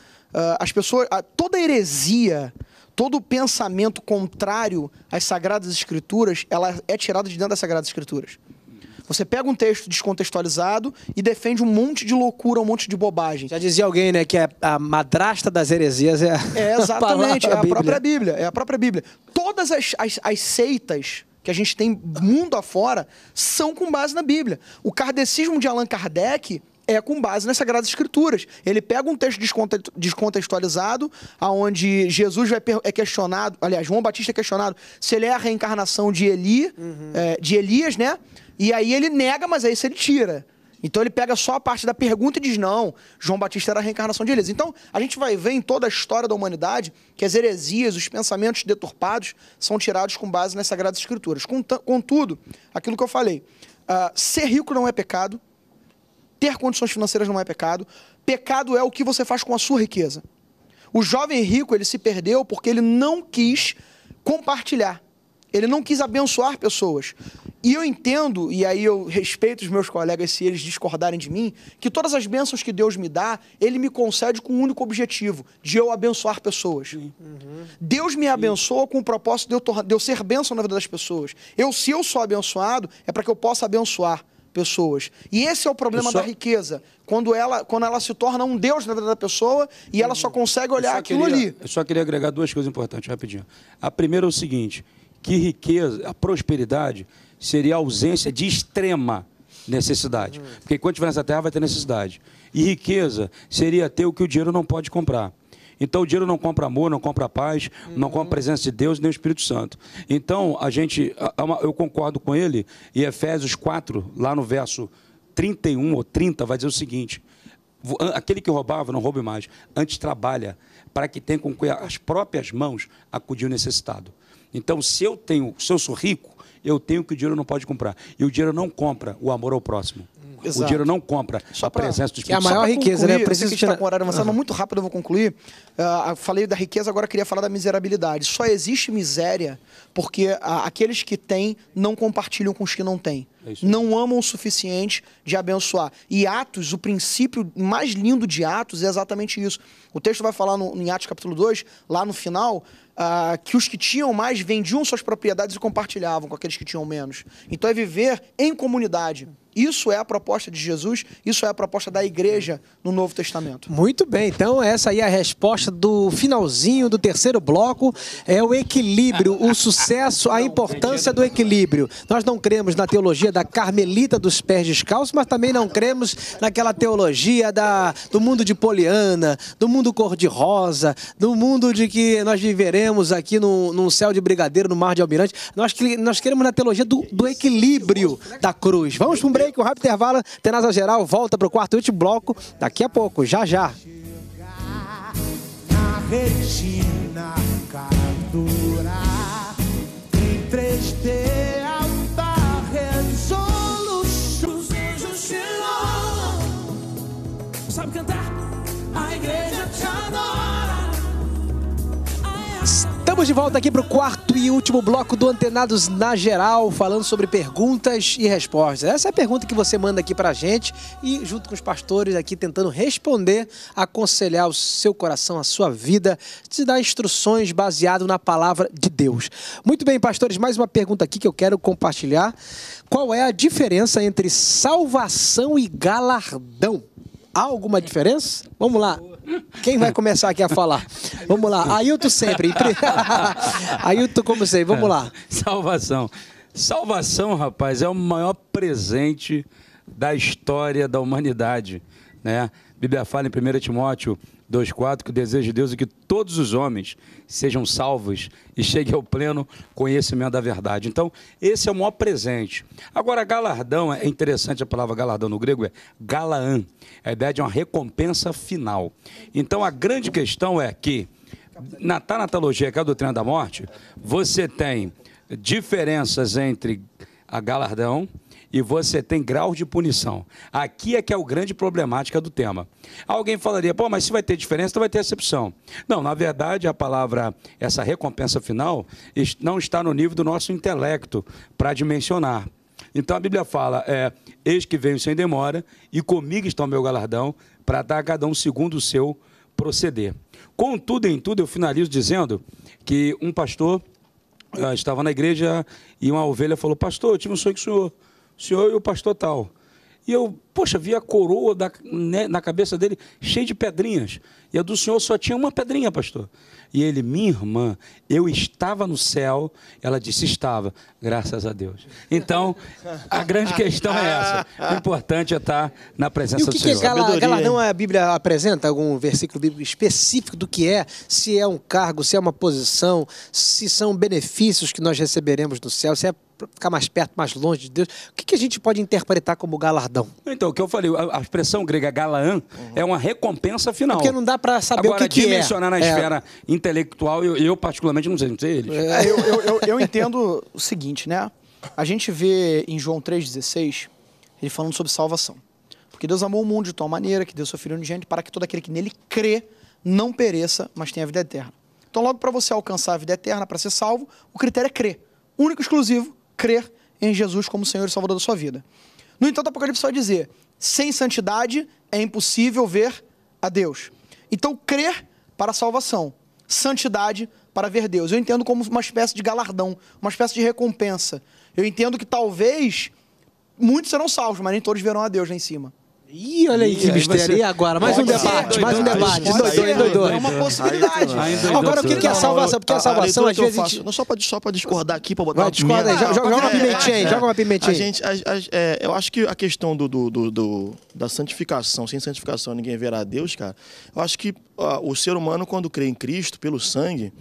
as pessoas. Uh, toda heresia, todo pensamento contrário às Sagradas Escrituras, ela é tirada de dentro das Sagradas Escrituras. Você pega um texto descontextualizado e defende um monte de loucura, um monte de bobagem. Já dizia alguém, né, que a, a madrasta das heresias é. A... É, exatamente, a é a própria Bíblia. É a própria Bíblia. Todas as, as, as seitas que a gente tem mundo afora são com base na Bíblia. O kardecismo de Allan Kardec é com base nas Sagradas Escrituras. Ele pega um texto descontextualizado, aonde Jesus é questionado, aliás, João Batista é questionado se ele é a reencarnação de Eli, uhum. é, de Elias, né? E aí ele nega, mas aí isso ele tira. Então ele pega só a parte da pergunta e diz: não, João Batista era a reencarnação de Elias. Então a gente vai ver em toda a história da humanidade que as heresias, os pensamentos deturpados são tirados com base nas Sagradas Escrituras. Contudo, aquilo que eu falei, uh, ser rico não é pecado, ter condições financeiras não é pecado, pecado é o que você faz com a sua riqueza. O jovem rico ele se perdeu porque ele não quis compartilhar. Ele não quis abençoar pessoas. E eu entendo, e aí eu respeito os meus colegas se eles discordarem de mim, que todas as bênçãos que Deus me dá, Ele me concede com o um único objetivo, de eu abençoar pessoas. Uhum. Deus me abençoa com o propósito de eu, de eu ser bênção na vida das pessoas. Eu, se eu sou abençoado, é para que eu possa abençoar pessoas. E esse é o problema só... da riqueza. Quando ela, quando ela se torna um Deus na vida da pessoa e ela só uhum. consegue olhar só aquilo queria, ali. Eu só queria agregar duas coisas importantes, rapidinho. A primeira é o seguinte: que riqueza, a prosperidade seria a ausência de extrema necessidade. Hum. Porque enquanto estiver nessa terra vai ter necessidade. E riqueza seria ter o que o dinheiro não pode comprar. Então o dinheiro não compra amor, não compra paz, uhum. não hum. compra a presença de Deus nem o Espírito Santo. Então a gente, eu concordo com ele, e Efésios 4, lá no verso 31 ou 30, vai dizer o seguinte: aquele que roubava, não roube mais, antes trabalha, para que tenha com as próprias mãos acudir o necessitado. Então, se eu tenho, se eu sou rico, eu tenho que o dinheiro não pode comprar. E o dinheiro não compra o amor ao próximo. Exato. Hum, o dinheiro não compra Só a presença dos Espírito É a maior riqueza, né? concluir, né? Eu preciso tirar... Tá com horário avançado, uhum. mas muito rápido eu vou concluir. Uh, falei da riqueza, agora queria falar da miserabilidade. Só existe miséria porque uh, aqueles que têm não compartilham com os que não têm. É não amam o suficiente de abençoar. E Atos, o princípio mais lindo de Atos é exatamente isso. O texto vai falar no, em Atos capítulo 2, lá no final, ah, que os que tinham mais vendiam suas propriedades e compartilhavam com aqueles que tinham menos. Então é viver em comunidade. Isso é a proposta de Jesus, isso é a proposta da igreja no Novo Testamento. Muito bem, então essa aí é a resposta do finalzinho do terceiro bloco, é o equilíbrio, o sucesso, a importância do equilíbrio. Nós não cremos na teologia da Carmelita dos pés descalços, mas também não cremos naquela teologia da, do mundo de Poliana, do mundo cor-de-rosa, do mundo de que nós viveremos aqui num, num céu de brigadeiro, no mar de almirante. Nós, nós queremos na teologia do, do equilíbrio da cruz. Vamos para break, um rápido intervalo. Tenasa Geral volta para o quarto e último bloco daqui a pouco, já já. Estamos de volta aqui para o quarto e último bloco do Antenados na Geral, falando sobre perguntas e respostas. Essa é a pergunta que você manda aqui para a gente e, junto com os pastores aqui, tentando responder, aconselhar o seu coração, a sua vida, te dar instruções baseado na palavra de Deus. Muito bem, pastores, mais uma pergunta aqui que eu quero compartilhar. Qual é a diferença entre salvação e galardão? Há alguma diferença? Vamos lá. Quem vai começar aqui a falar? Vamos lá. Ailton sempre. Ailton, como sempre, vamos lá. Salvação. Salvação, rapaz, é o maior presente da história da humanidade. Né? Bíblia fala em 1 Timóteo 2,4, que o desejo de Deus é que todos os homens sejam salvos e cheguem ao pleno conhecimento da verdade. Então, esse é o maior presente. Agora, galardão, é interessante a palavra galardão no grego, é galaan A ideia de uma recompensa final. Então, a grande questão é que, na tanatologia, tá que é a doutrina da morte, você tem diferenças entre a galardão, e você tem grau de punição. Aqui é que é o grande problemática do tema. Alguém falaria, pô, mas se vai ter diferença, então vai ter excepção. Não, na verdade, a palavra, essa recompensa final, não está no nível do nosso intelecto para dimensionar. Então a Bíblia fala: é, Eis que venho sem demora, e comigo está o meu galardão, para dar a cada um segundo o seu proceder. Contudo, em tudo, eu finalizo dizendo que um pastor ah, estava na igreja e uma ovelha falou: Pastor, eu tive um sonho com o senhor senhor e o pastor tal. E eu, poxa, vi a coroa da, né, na cabeça dele cheia de pedrinhas. E a do senhor só tinha uma pedrinha, pastor. E ele, minha irmã, eu estava no céu. Ela disse, estava, graças a Deus. Então, a grande questão é essa. O importante é estar na presença e o que do Senhor. Que é a Bíblia apresenta algum versículo bíblico específico do que é, se é um cargo, se é uma posição, se são benefícios que nós receberemos no céu, se é ficar mais perto, mais longe de Deus. O que, que a gente pode interpretar como galardão? Então, o que eu falei, a, a expressão grega galaã uhum. é uma recompensa final. É porque não dá para saber Agora, o que, que é. dimensionar na é. esfera é. intelectual, eu, eu, particularmente não sei, não sei eles. É, eu, eu, eu entendo o seguinte, né? A gente vê em João 3,16, ele falando sobre salvação. Porque Deus amou o mundo de tal maneira que deu seu Filho unigênito para que todo aquele que nele crê não pereça, mas tenha a vida eterna. Então, logo para você alcançar a vida eterna, para ser salvo, o critério é crer. Único e exclusivo crer em Jesus como Senhor e Salvador da sua vida. No entanto, o Apocalipse vai dizer: sem santidade é impossível ver a Deus. Então, crer para a salvação, santidade para ver Deus. Eu entendo como uma espécie de galardão, uma espécie de recompensa. Eu entendo que talvez muitos serão salvos, mas nem todos verão a Deus lá em cima. Ih, olha aí, que E agora. Mais um debate, mais um debate. Endoidou, endoidou. É uma possibilidade. Agora, o que é a salvação? Porque a salvação, às vezes. Não só pra discordar aqui, pra botar uma discorda Joga uma pimentinha aí, joga uma pimentinha. A gente, é, eu acho que a questão do, da santificação, sem santificação ninguém verá a Deus, cara. Eu acho que o ser humano, quando crê em Cristo, pelo sangue,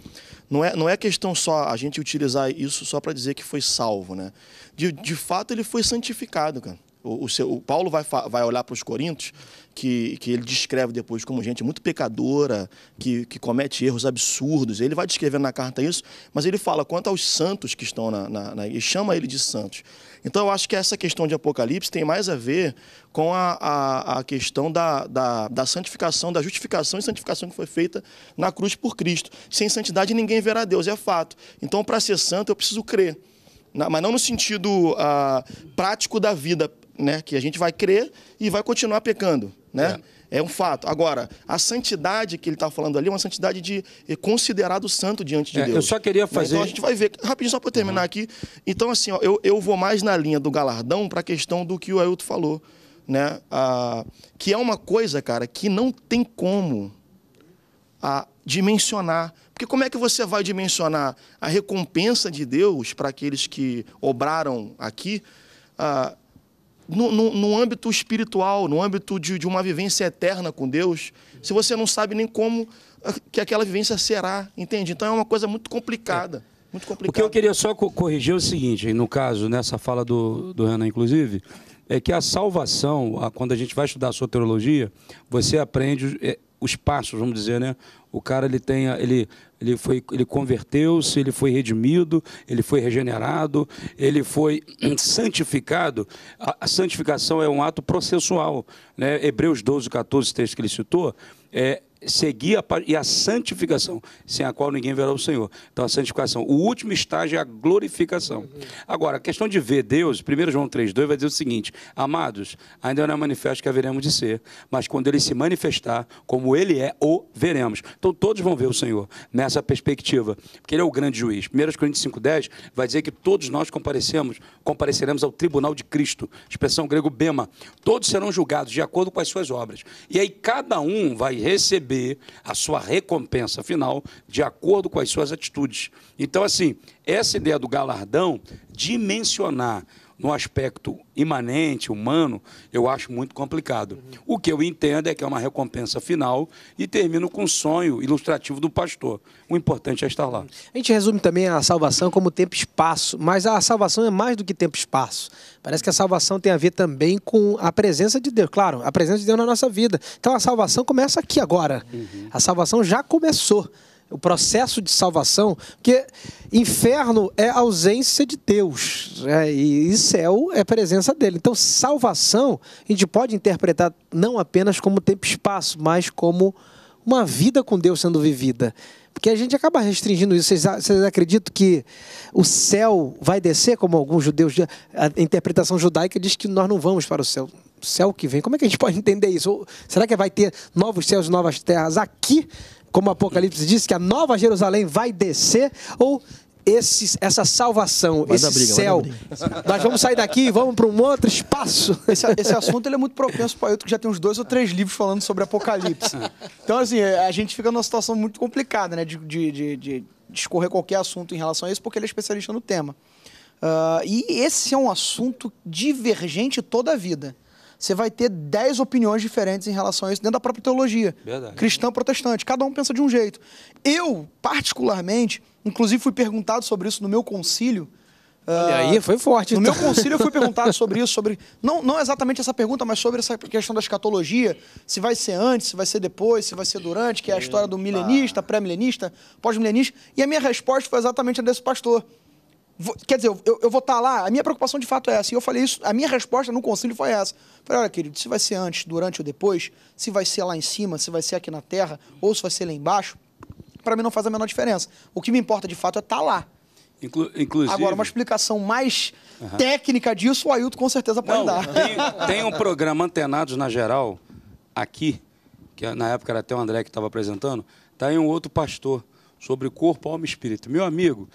não é, não é questão só a gente utilizar isso só para dizer que foi salvo, né? De, de fato, ele foi santificado, cara. O, o, seu, o Paulo vai, vai olhar para os Coríntios, que, que ele descreve depois como gente muito pecadora, que, que comete erros absurdos. Ele vai descrevendo na carta isso, mas ele fala quanto aos santos que estão na, na, na e chama ele de santos. Então eu acho que essa questão de Apocalipse tem mais a ver com a, a, a questão da, da, da, santificação, da justificação e santificação que foi feita na cruz por Cristo. Sem santidade ninguém verá Deus, é fato. Então, para ser santo, eu preciso crer. Na, mas não no sentido ah, prático da vida, né? Que a gente vai crer e vai continuar pecando, né? É. é um fato. Agora, a santidade que ele está falando ali é uma santidade de é considerado santo diante de é, Deus. Eu só queria né, então fazer. Então a gente vai ver, rapidinho, só para terminar uhum. aqui. Então, assim, ó, eu, eu vou mais na linha do galardão para a questão do que o Ailton falou, né? Ah, que é uma coisa, cara, que não tem como a dimensionar. Porque como é que você vai dimensionar a recompensa de Deus para aqueles que obraram aqui? Ah, no, no, no, âmbito espiritual, no âmbito de, de, uma vivência eterna com Deus, se você não sabe nem como ah, que aquela vivência será, entende? Então é uma coisa muito complicada. Muito complicada. O que eu queria só corrigir é o seguinte, no caso, nessa fala do, do Renan, inclusive, é que a salvação, quando a gente vai estudar a soteriologia, você aprende é, os passos, vamos dizer, né? O cara ele tem, ele, ele foi, ele converteu-se, ele foi redimido, ele foi regenerado, ele foi santificado. A, a, santificação é um ato processual, né? Hebreus 12, 14, texto que ele citou, é seguir a, e a santificação, sem a qual ninguém verá o Senhor. Então, a santificação. O último estágio é a glorificação. Agora, a questão de ver Deus, 1 João 3, 2 vai dizer o seguinte: Amados, ainda não é manifesto que haveremos de ser, mas quando ele se manifestar, como ele é, o veremos. Então, todos vão ver o Senhor nessa perspectiva, porque ele é o grande juiz. 1 Coríntios 5, 10 vai dizer que todos nós comparecemos, compareceremos ao tribunal de Cristo, expressão grego bema. Todos serão julgados de acordo com as suas obras. E aí, cada um vai receber receber a sua recompensa final de acordo com as suas atitudes. Então, assim, essa ideia do galardão, dimensionar no aspecto imanente, humano, eu acho muito complicado. O que eu entendo é que é uma recompensa final e termino com o um sonho ilustrativo do pastor. O importante é estar lá. A gente resume também a salvação como tempo e espaço, mas a salvação é mais do que tempo e espaço. Parece que a salvação tem a ver também com a presença de Deus, claro, a presença de Deus na nossa vida. Então a salvação começa aqui agora. Uhum. A salvação já começou o processo de salvação, porque inferno é ausência de Deus né? e céu é presença dele. Então, salvação a gente pode interpretar não apenas como tempo e espaço, mas como uma vida com Deus sendo vivida. Porque a gente acaba restringindo isso. Vocês, acreditam que o céu vai descer, como alguns judeus. A interpretação judaica diz que nós não vamos para o céu. O céu que vem. Como é que a gente pode entender isso? Ou será que vai ter novos céus e novas terras aqui como Apocalipse diz, que a nova Jerusalém vai descer, ou esses, essa salvação, vai esse briga, céu. Nós vamos sair daqui e vamos para um outro espaço. Esse, esse assunto ele é muito propenso para outro que já tem uns dois ou três livros falando sobre Apocalipse. Então, assim, é, a gente fica numa situação muito complicada, né? De, de, de, de discorrer qualquer assunto em relação a isso, porque ele é especialista no tema. Uh, e esse é um assunto divergente toda a vida você vai ter 10 opiniões diferentes em relação a isso dentro da própria teologia. Verdade. Cristã protestante, cada um pensa de um jeito. Eu, particularmente, inclusive fui perguntado sobre isso no meu concílio, ah, Olha, uh, aí foi forte. No então. meu concílio eu fui perguntado sobre isso, sobre não, não exatamente essa pergunta, mas sobre essa questão da escatologia, se vai ser antes, se vai ser depois, se vai ser durante, que é a história do milenista, pré-milenista, pós-milenista, e a minha resposta foi exatamente a desse pastor. Vou, quer dizer, eu, eu, vou estar tá lá, a minha preocupação de fato é essa. E eu falei isso, a minha resposta no conselho foi essa. falei, olha, querido, se vai ser antes, durante ou depois, se vai ser lá em cima, se vai ser aqui na terra, ou se vai ser lá embaixo, para mim não faz a menor diferença. O que me importa de fato é estar tá lá. Inclu inclusive... Agora, uma explicação mais uhum. técnica disso, o Ailton com certeza pode não, dar. Tem, tem, um programa Antenados na Geral, aqui, que na época era até o André que estava apresentando, está aí um outro pastor sobre corpo, alma e espírito. Meu amigo,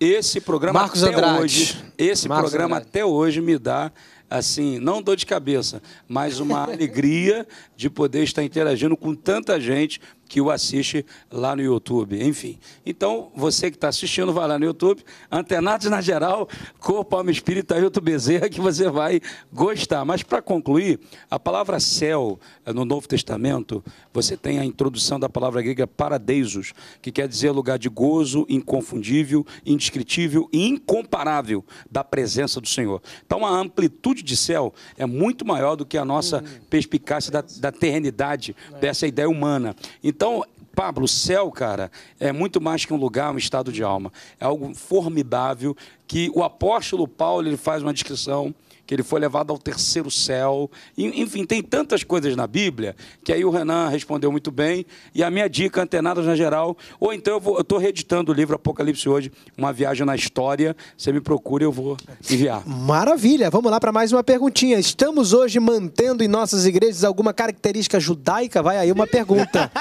esse programa Marcos até Andrade. hoje, esse Marcos programa Andrade. até hoje me dá assim, não dor de cabeça, mas uma alegria de poder estar interagindo com tanta gente que o assiste lá no YouTube. Enfim, então você que está assistindo, vai lá no YouTube, Antenados na Geral, Corpo, Alma Espírita, YouTube Bezerra, que você vai gostar. Mas para concluir, a palavra céu eh, no Novo Testamento, você tem a introdução da palavra grega paradeisos, que quer dizer lugar de gozo, inconfundível, indescritível e incomparável da presença do Senhor. Então, a amplitude de céu é muito maior do que a nossa uhum. perspicácia da, da terrenidade, é. dessa ideia humana. Então, Pablo, céu, cara, é muito mais que um lugar, um estado de alma. É algo formidável que o apóstolo Paulo ele faz uma descrição que ele foi levado ao terceiro céu. Enfim, tem tantas coisas na Bíblia que aí o Renan respondeu muito bem. E a minha dica, antenadas na geral, ou então eu estou reeditando o livro Apocalipse hoje, Uma Viagem na História. Você me procura, eu vou enviar. Maravilha! Vamos lá para mais uma perguntinha. Estamos hoje mantendo em nossas igrejas alguma característica judaica? Vai aí uma pergunta.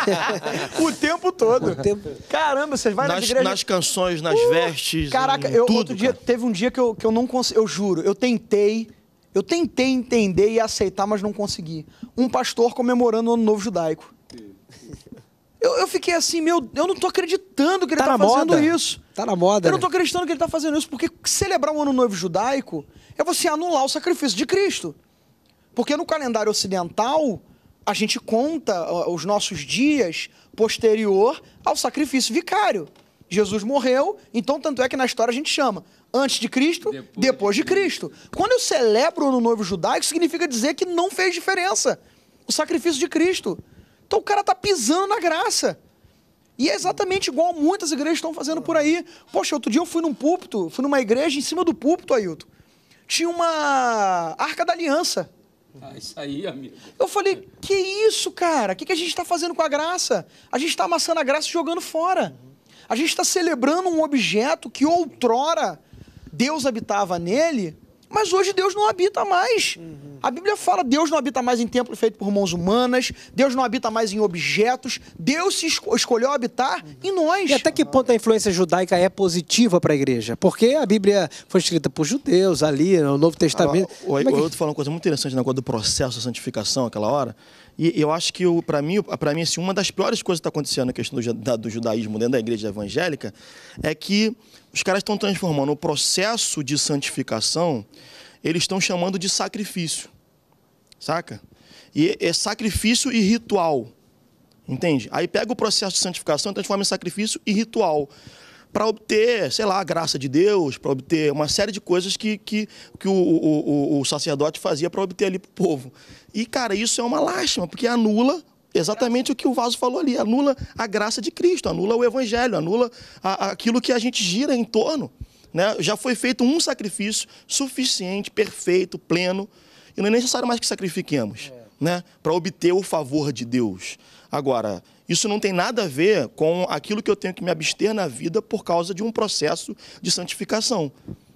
o tempo todo. O tempo... Caramba, vocês vai nas, nas igrejas... Nas canções, nas uh, vestes. Caraca, eu, tudo, outro dia, teve um dia que eu, que eu não consegui. Eu juro, eu tentei tentei, eu tentei entender e aceitar, mas não consegui. Um pastor comemorando o ano novo judaico. Eu, eu fiquei assim, meu, eu não tô acreditando que ele tá, tá fazendo moda. isso. Tá na moda. Eu não né? tô acreditando que ele tá fazendo isso, porque celebrar o um ano novo judaico é você anular o sacrifício de Cristo. Porque no calendário ocidental, a gente conta os nossos dias posterior ao sacrifício vicário. Jesus morreu, então tanto é que na história a gente chama antes de Cristo, depois, depois de, Cristo. Cristo. Quando eu celebro no novo judaico, significa dizer que não fez diferença o sacrifício de Cristo. Então o cara tá pisando na graça. E é exatamente igual muitas igrejas estão fazendo por aí. Poxa, outro dia eu fui num púlpito, fui numa igreja em cima do púlpito, Ailton. Tinha uma arca da aliança. Ah, isso aí, amigo. Eu falei, que isso, cara? O que, que a gente está fazendo com a graça? A gente está amassando a graça e jogando fora. A gente está celebrando um objeto que outrora Deus habitava nele, mas hoje Deus não habita mais. Uhum. A Bíblia fala: Deus não habita mais em templo feito por mãos humanas, Deus não habita mais em objetos, Deus se esco escolheu habitar uhum. em nós. E até que ponto a influência judaica é positiva para a igreja? Porque a Bíblia foi escrita por judeus ali, no Novo Testamento. Ah, o, o, é que... falou uma coisa muito interessante na né, coisa do processo de santificação, aquela hora. E eu acho que, para mim, para mim assim, uma das piores coisas que está acontecendo na questão do, da, do, judaísmo dentro da igreja evangélica é que os caras estão transformando o processo de santificação, eles estão chamando de sacrifício. Saca? E é sacrifício e ritual. Entende? Aí pega o processo de santificação, transforma em sacrifício e ritual para obter, sei lá, a graça de Deus, para obter uma série de coisas que, que, que o, o, o, o sacerdote fazia para obter ali para o povo. E, cara, isso é uma lástima, porque anula exatamente o que o Vaso falou ali, anula a graça de Cristo, anula o Evangelho, anula a, aquilo que a gente gira em torno. Né? Já foi feito um sacrifício suficiente, perfeito, pleno, e não é necessário mais que sacrifiquemos. É. Né, para obter o favor de Deus. Agora, isso não tem nada a ver com aquilo que eu tenho que me abster na vida por causa de um processo de santificação.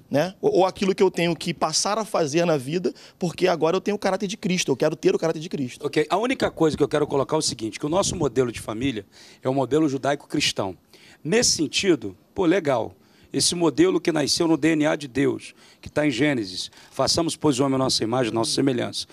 Né? Ou, ou aquilo que eu tenho que passar a fazer na vida, porque agora eu tenho o caráter de Cristo, eu quero ter o caráter de Cristo. Ok, a única coisa que eu quero colocar é o seguinte: que o nosso modelo de família é o modelo judaico-cristão. Nesse sentido, pô, legal. Esse modelo que nasceu no DNA de Deus, que está em Gênesis. Façamos, pois, o homem a nossa imagem, a nossa semelhança.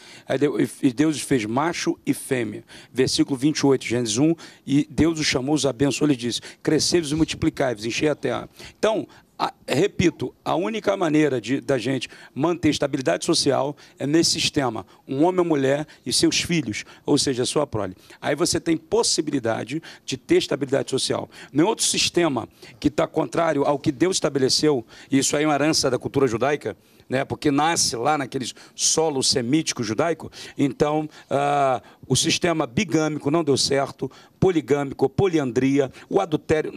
e Deus fez macho e fêmea. Versículo 28, Gênesis 1. E Deus os chamou, os abençoou, lhe disse: Crescei-vos e multiplicai-vos, enchei a terra. Então, a, repito, a única maneira de, da gente manter estabilidade social é nesse sistema, um homem ou mulher e seus filhos, ou seja, sua prole. Aí você tem possibilidade de ter estabilidade social. Nenhum é outro sistema que está contrário ao que Deus estabeleceu, e isso aí é uma herança da cultura judaica, né, porque nasce lá naqueles solo semítico judaico. Então, ah, o sistema bigâmico não deu certo, poligâmico, poliandria, o adultério.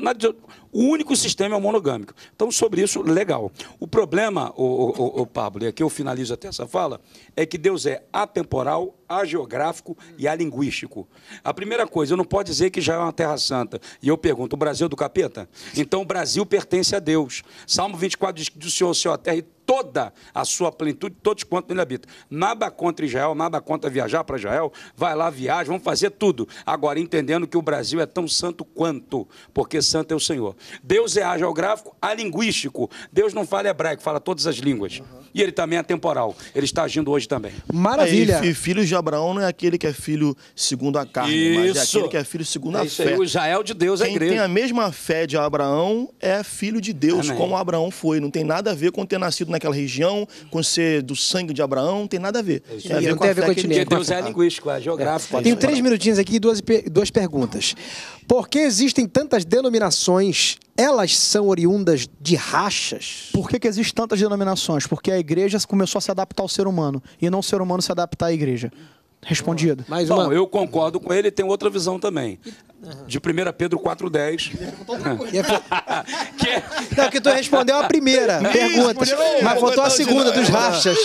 O único sistema é o monogâmico. Então, sobre isso, legal. O problema, o, o, o Pablo, e aqui eu finalizo até essa fala, é que Deus é atemporal, ageográfico e alinguístico. A primeira coisa, eu não posso dizer que já é uma terra santa. E eu pergunto, o Brasil é do capeta? Então, o Brasil pertence a Deus. Salmo 24 diz que o Senhor, Senhor, a terra e toda a sua plenitude, todos quanto ele habita. Nada contra Israel, nada contra viajar para Israel, vai lá, viaja, vamos fazer tudo. Agora, entendendo que o Brasil é tão santo quanto, porque santo é o Senhor. Deus é a geográfico, a linguístico. Deus não fala hebraico, fala todas as línguas. Uhum. E ele também é temporal. Ele está agindo hoje também. Maravilha. É, e filho de Abraão não é aquele que é filho segundo a carne, isso. mas é aquele que é filho segundo é a fé. Aí, o Israel de Deus é Quem é igreja. Quem tem a mesma fé de Abraão é filho de Deus, Amém. como Abraão foi. Não tem nada a ver com ter nascido na naquela região, com ser do sangue de Abraão, tem nada a ver. É tem a ver não tem a, ver com, com a continente. Deus é linguístico, é geográfico. É. Tenho três minutinhos aqui e duas, duas perguntas. Por que existem tantas denominações elas são oriundas de rachas? Por que, que existem tantas denominações? Porque a igreja começou a se adaptar ao ser humano e não o ser humano se adaptar à igreja. Respondido. Mas uma... Bom, eu concordo com ele e tenho outra visão também de 1 Pedro 4,10. que é- Não, que tu respondeu a primeira pergunta, mas faltou a então, segunda dos rachas.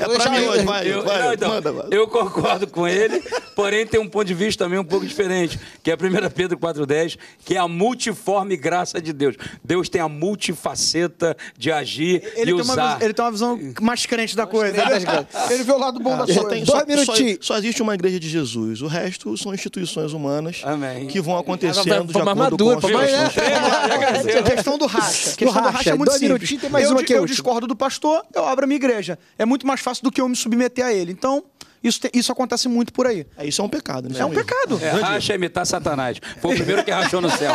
é pra mim hoje, vai, eu, vai, não, então, manda, eu concordo com ele, porém tem um ponto de vista também um pouco diferente, que é 1 Pedro 4,10, que é a multiforme graça de Deus. Deus tem a multifaceta de agir ele e tem usar. Uma, ele tem uma visão mais crente da mais coisa. Crente. Ele vê o lado bom ah, da coisa. Só, só, só existe uma igreja de Jesus. O resto são instituições humanas Amém. que vão acontecendo de acordo madura, com as questões. É, é, a questão do racha. A questão do racha, do racha é muito simples. Tem mais eu, uma eu discordo do pastor, eu abro a minha igreja. É muito mais fácil do que eu me submeter a ele. Então, isso, te, isso acontece muito por aí. É, isso é um pecado, né? É, é um pecado. É, racha é imitar Satanás. Foi o primeiro que rachou no céu.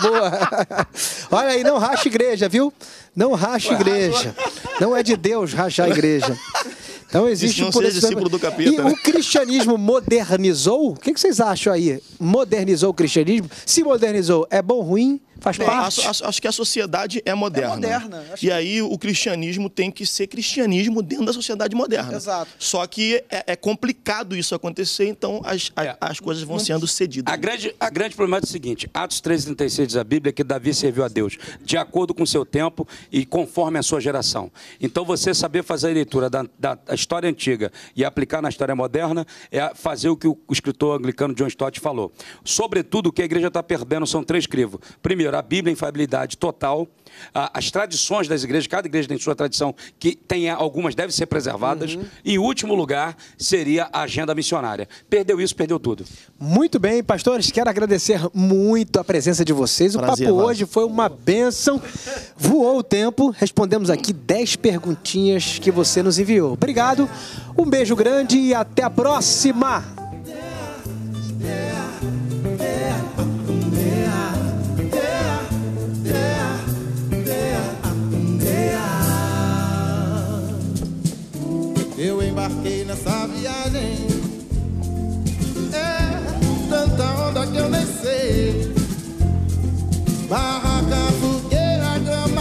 Boa. Olha aí, não racha igreja, viu? Não racha igreja. Não é de Deus rachar igreja. Então existe Isso não discípulo do capítulo. E né? o cristianismo modernizou? O que, que vocês acham aí? Modernizou o cristianismo? Se modernizou, é bom ou ruim? Faz Bem, parte. Acho, acho, que a sociedade é moderna. É moderna. E que... aí o cristianismo tem que ser cristianismo dentro da sociedade moderna. Exato. Só que é, é complicado isso acontecer, então as, é. as coisas vão sendo cedidas. A grande, a grande problema é o seguinte: Atos 3,36 diz a Bíblia que Davi serviu a Deus de acordo com o seu tempo e conforme a sua geração. Então você saber fazer a leitura da, da história antiga e aplicar na história moderna é fazer o que o escritor anglicano John Stott falou. Sobretudo o que a igreja está perdendo são três crivos. Primeiro, a Bíblia em fabilidade total. Ah, as tradições das igrejas, cada igreja tem sua tradição, que tem algumas devem ser preservadas. Uhum. E último lugar seria a agenda missionária. Perdeu isso, perdeu tudo. Muito bem, pastores, quero agradecer muito a presença de vocês. O Prazer, papo hoje foi uma bênção. Voou o tempo, respondemos aqui 10 perguntinhas que você nos enviou. Obrigado, um beijo grande e até a próxima! Bye.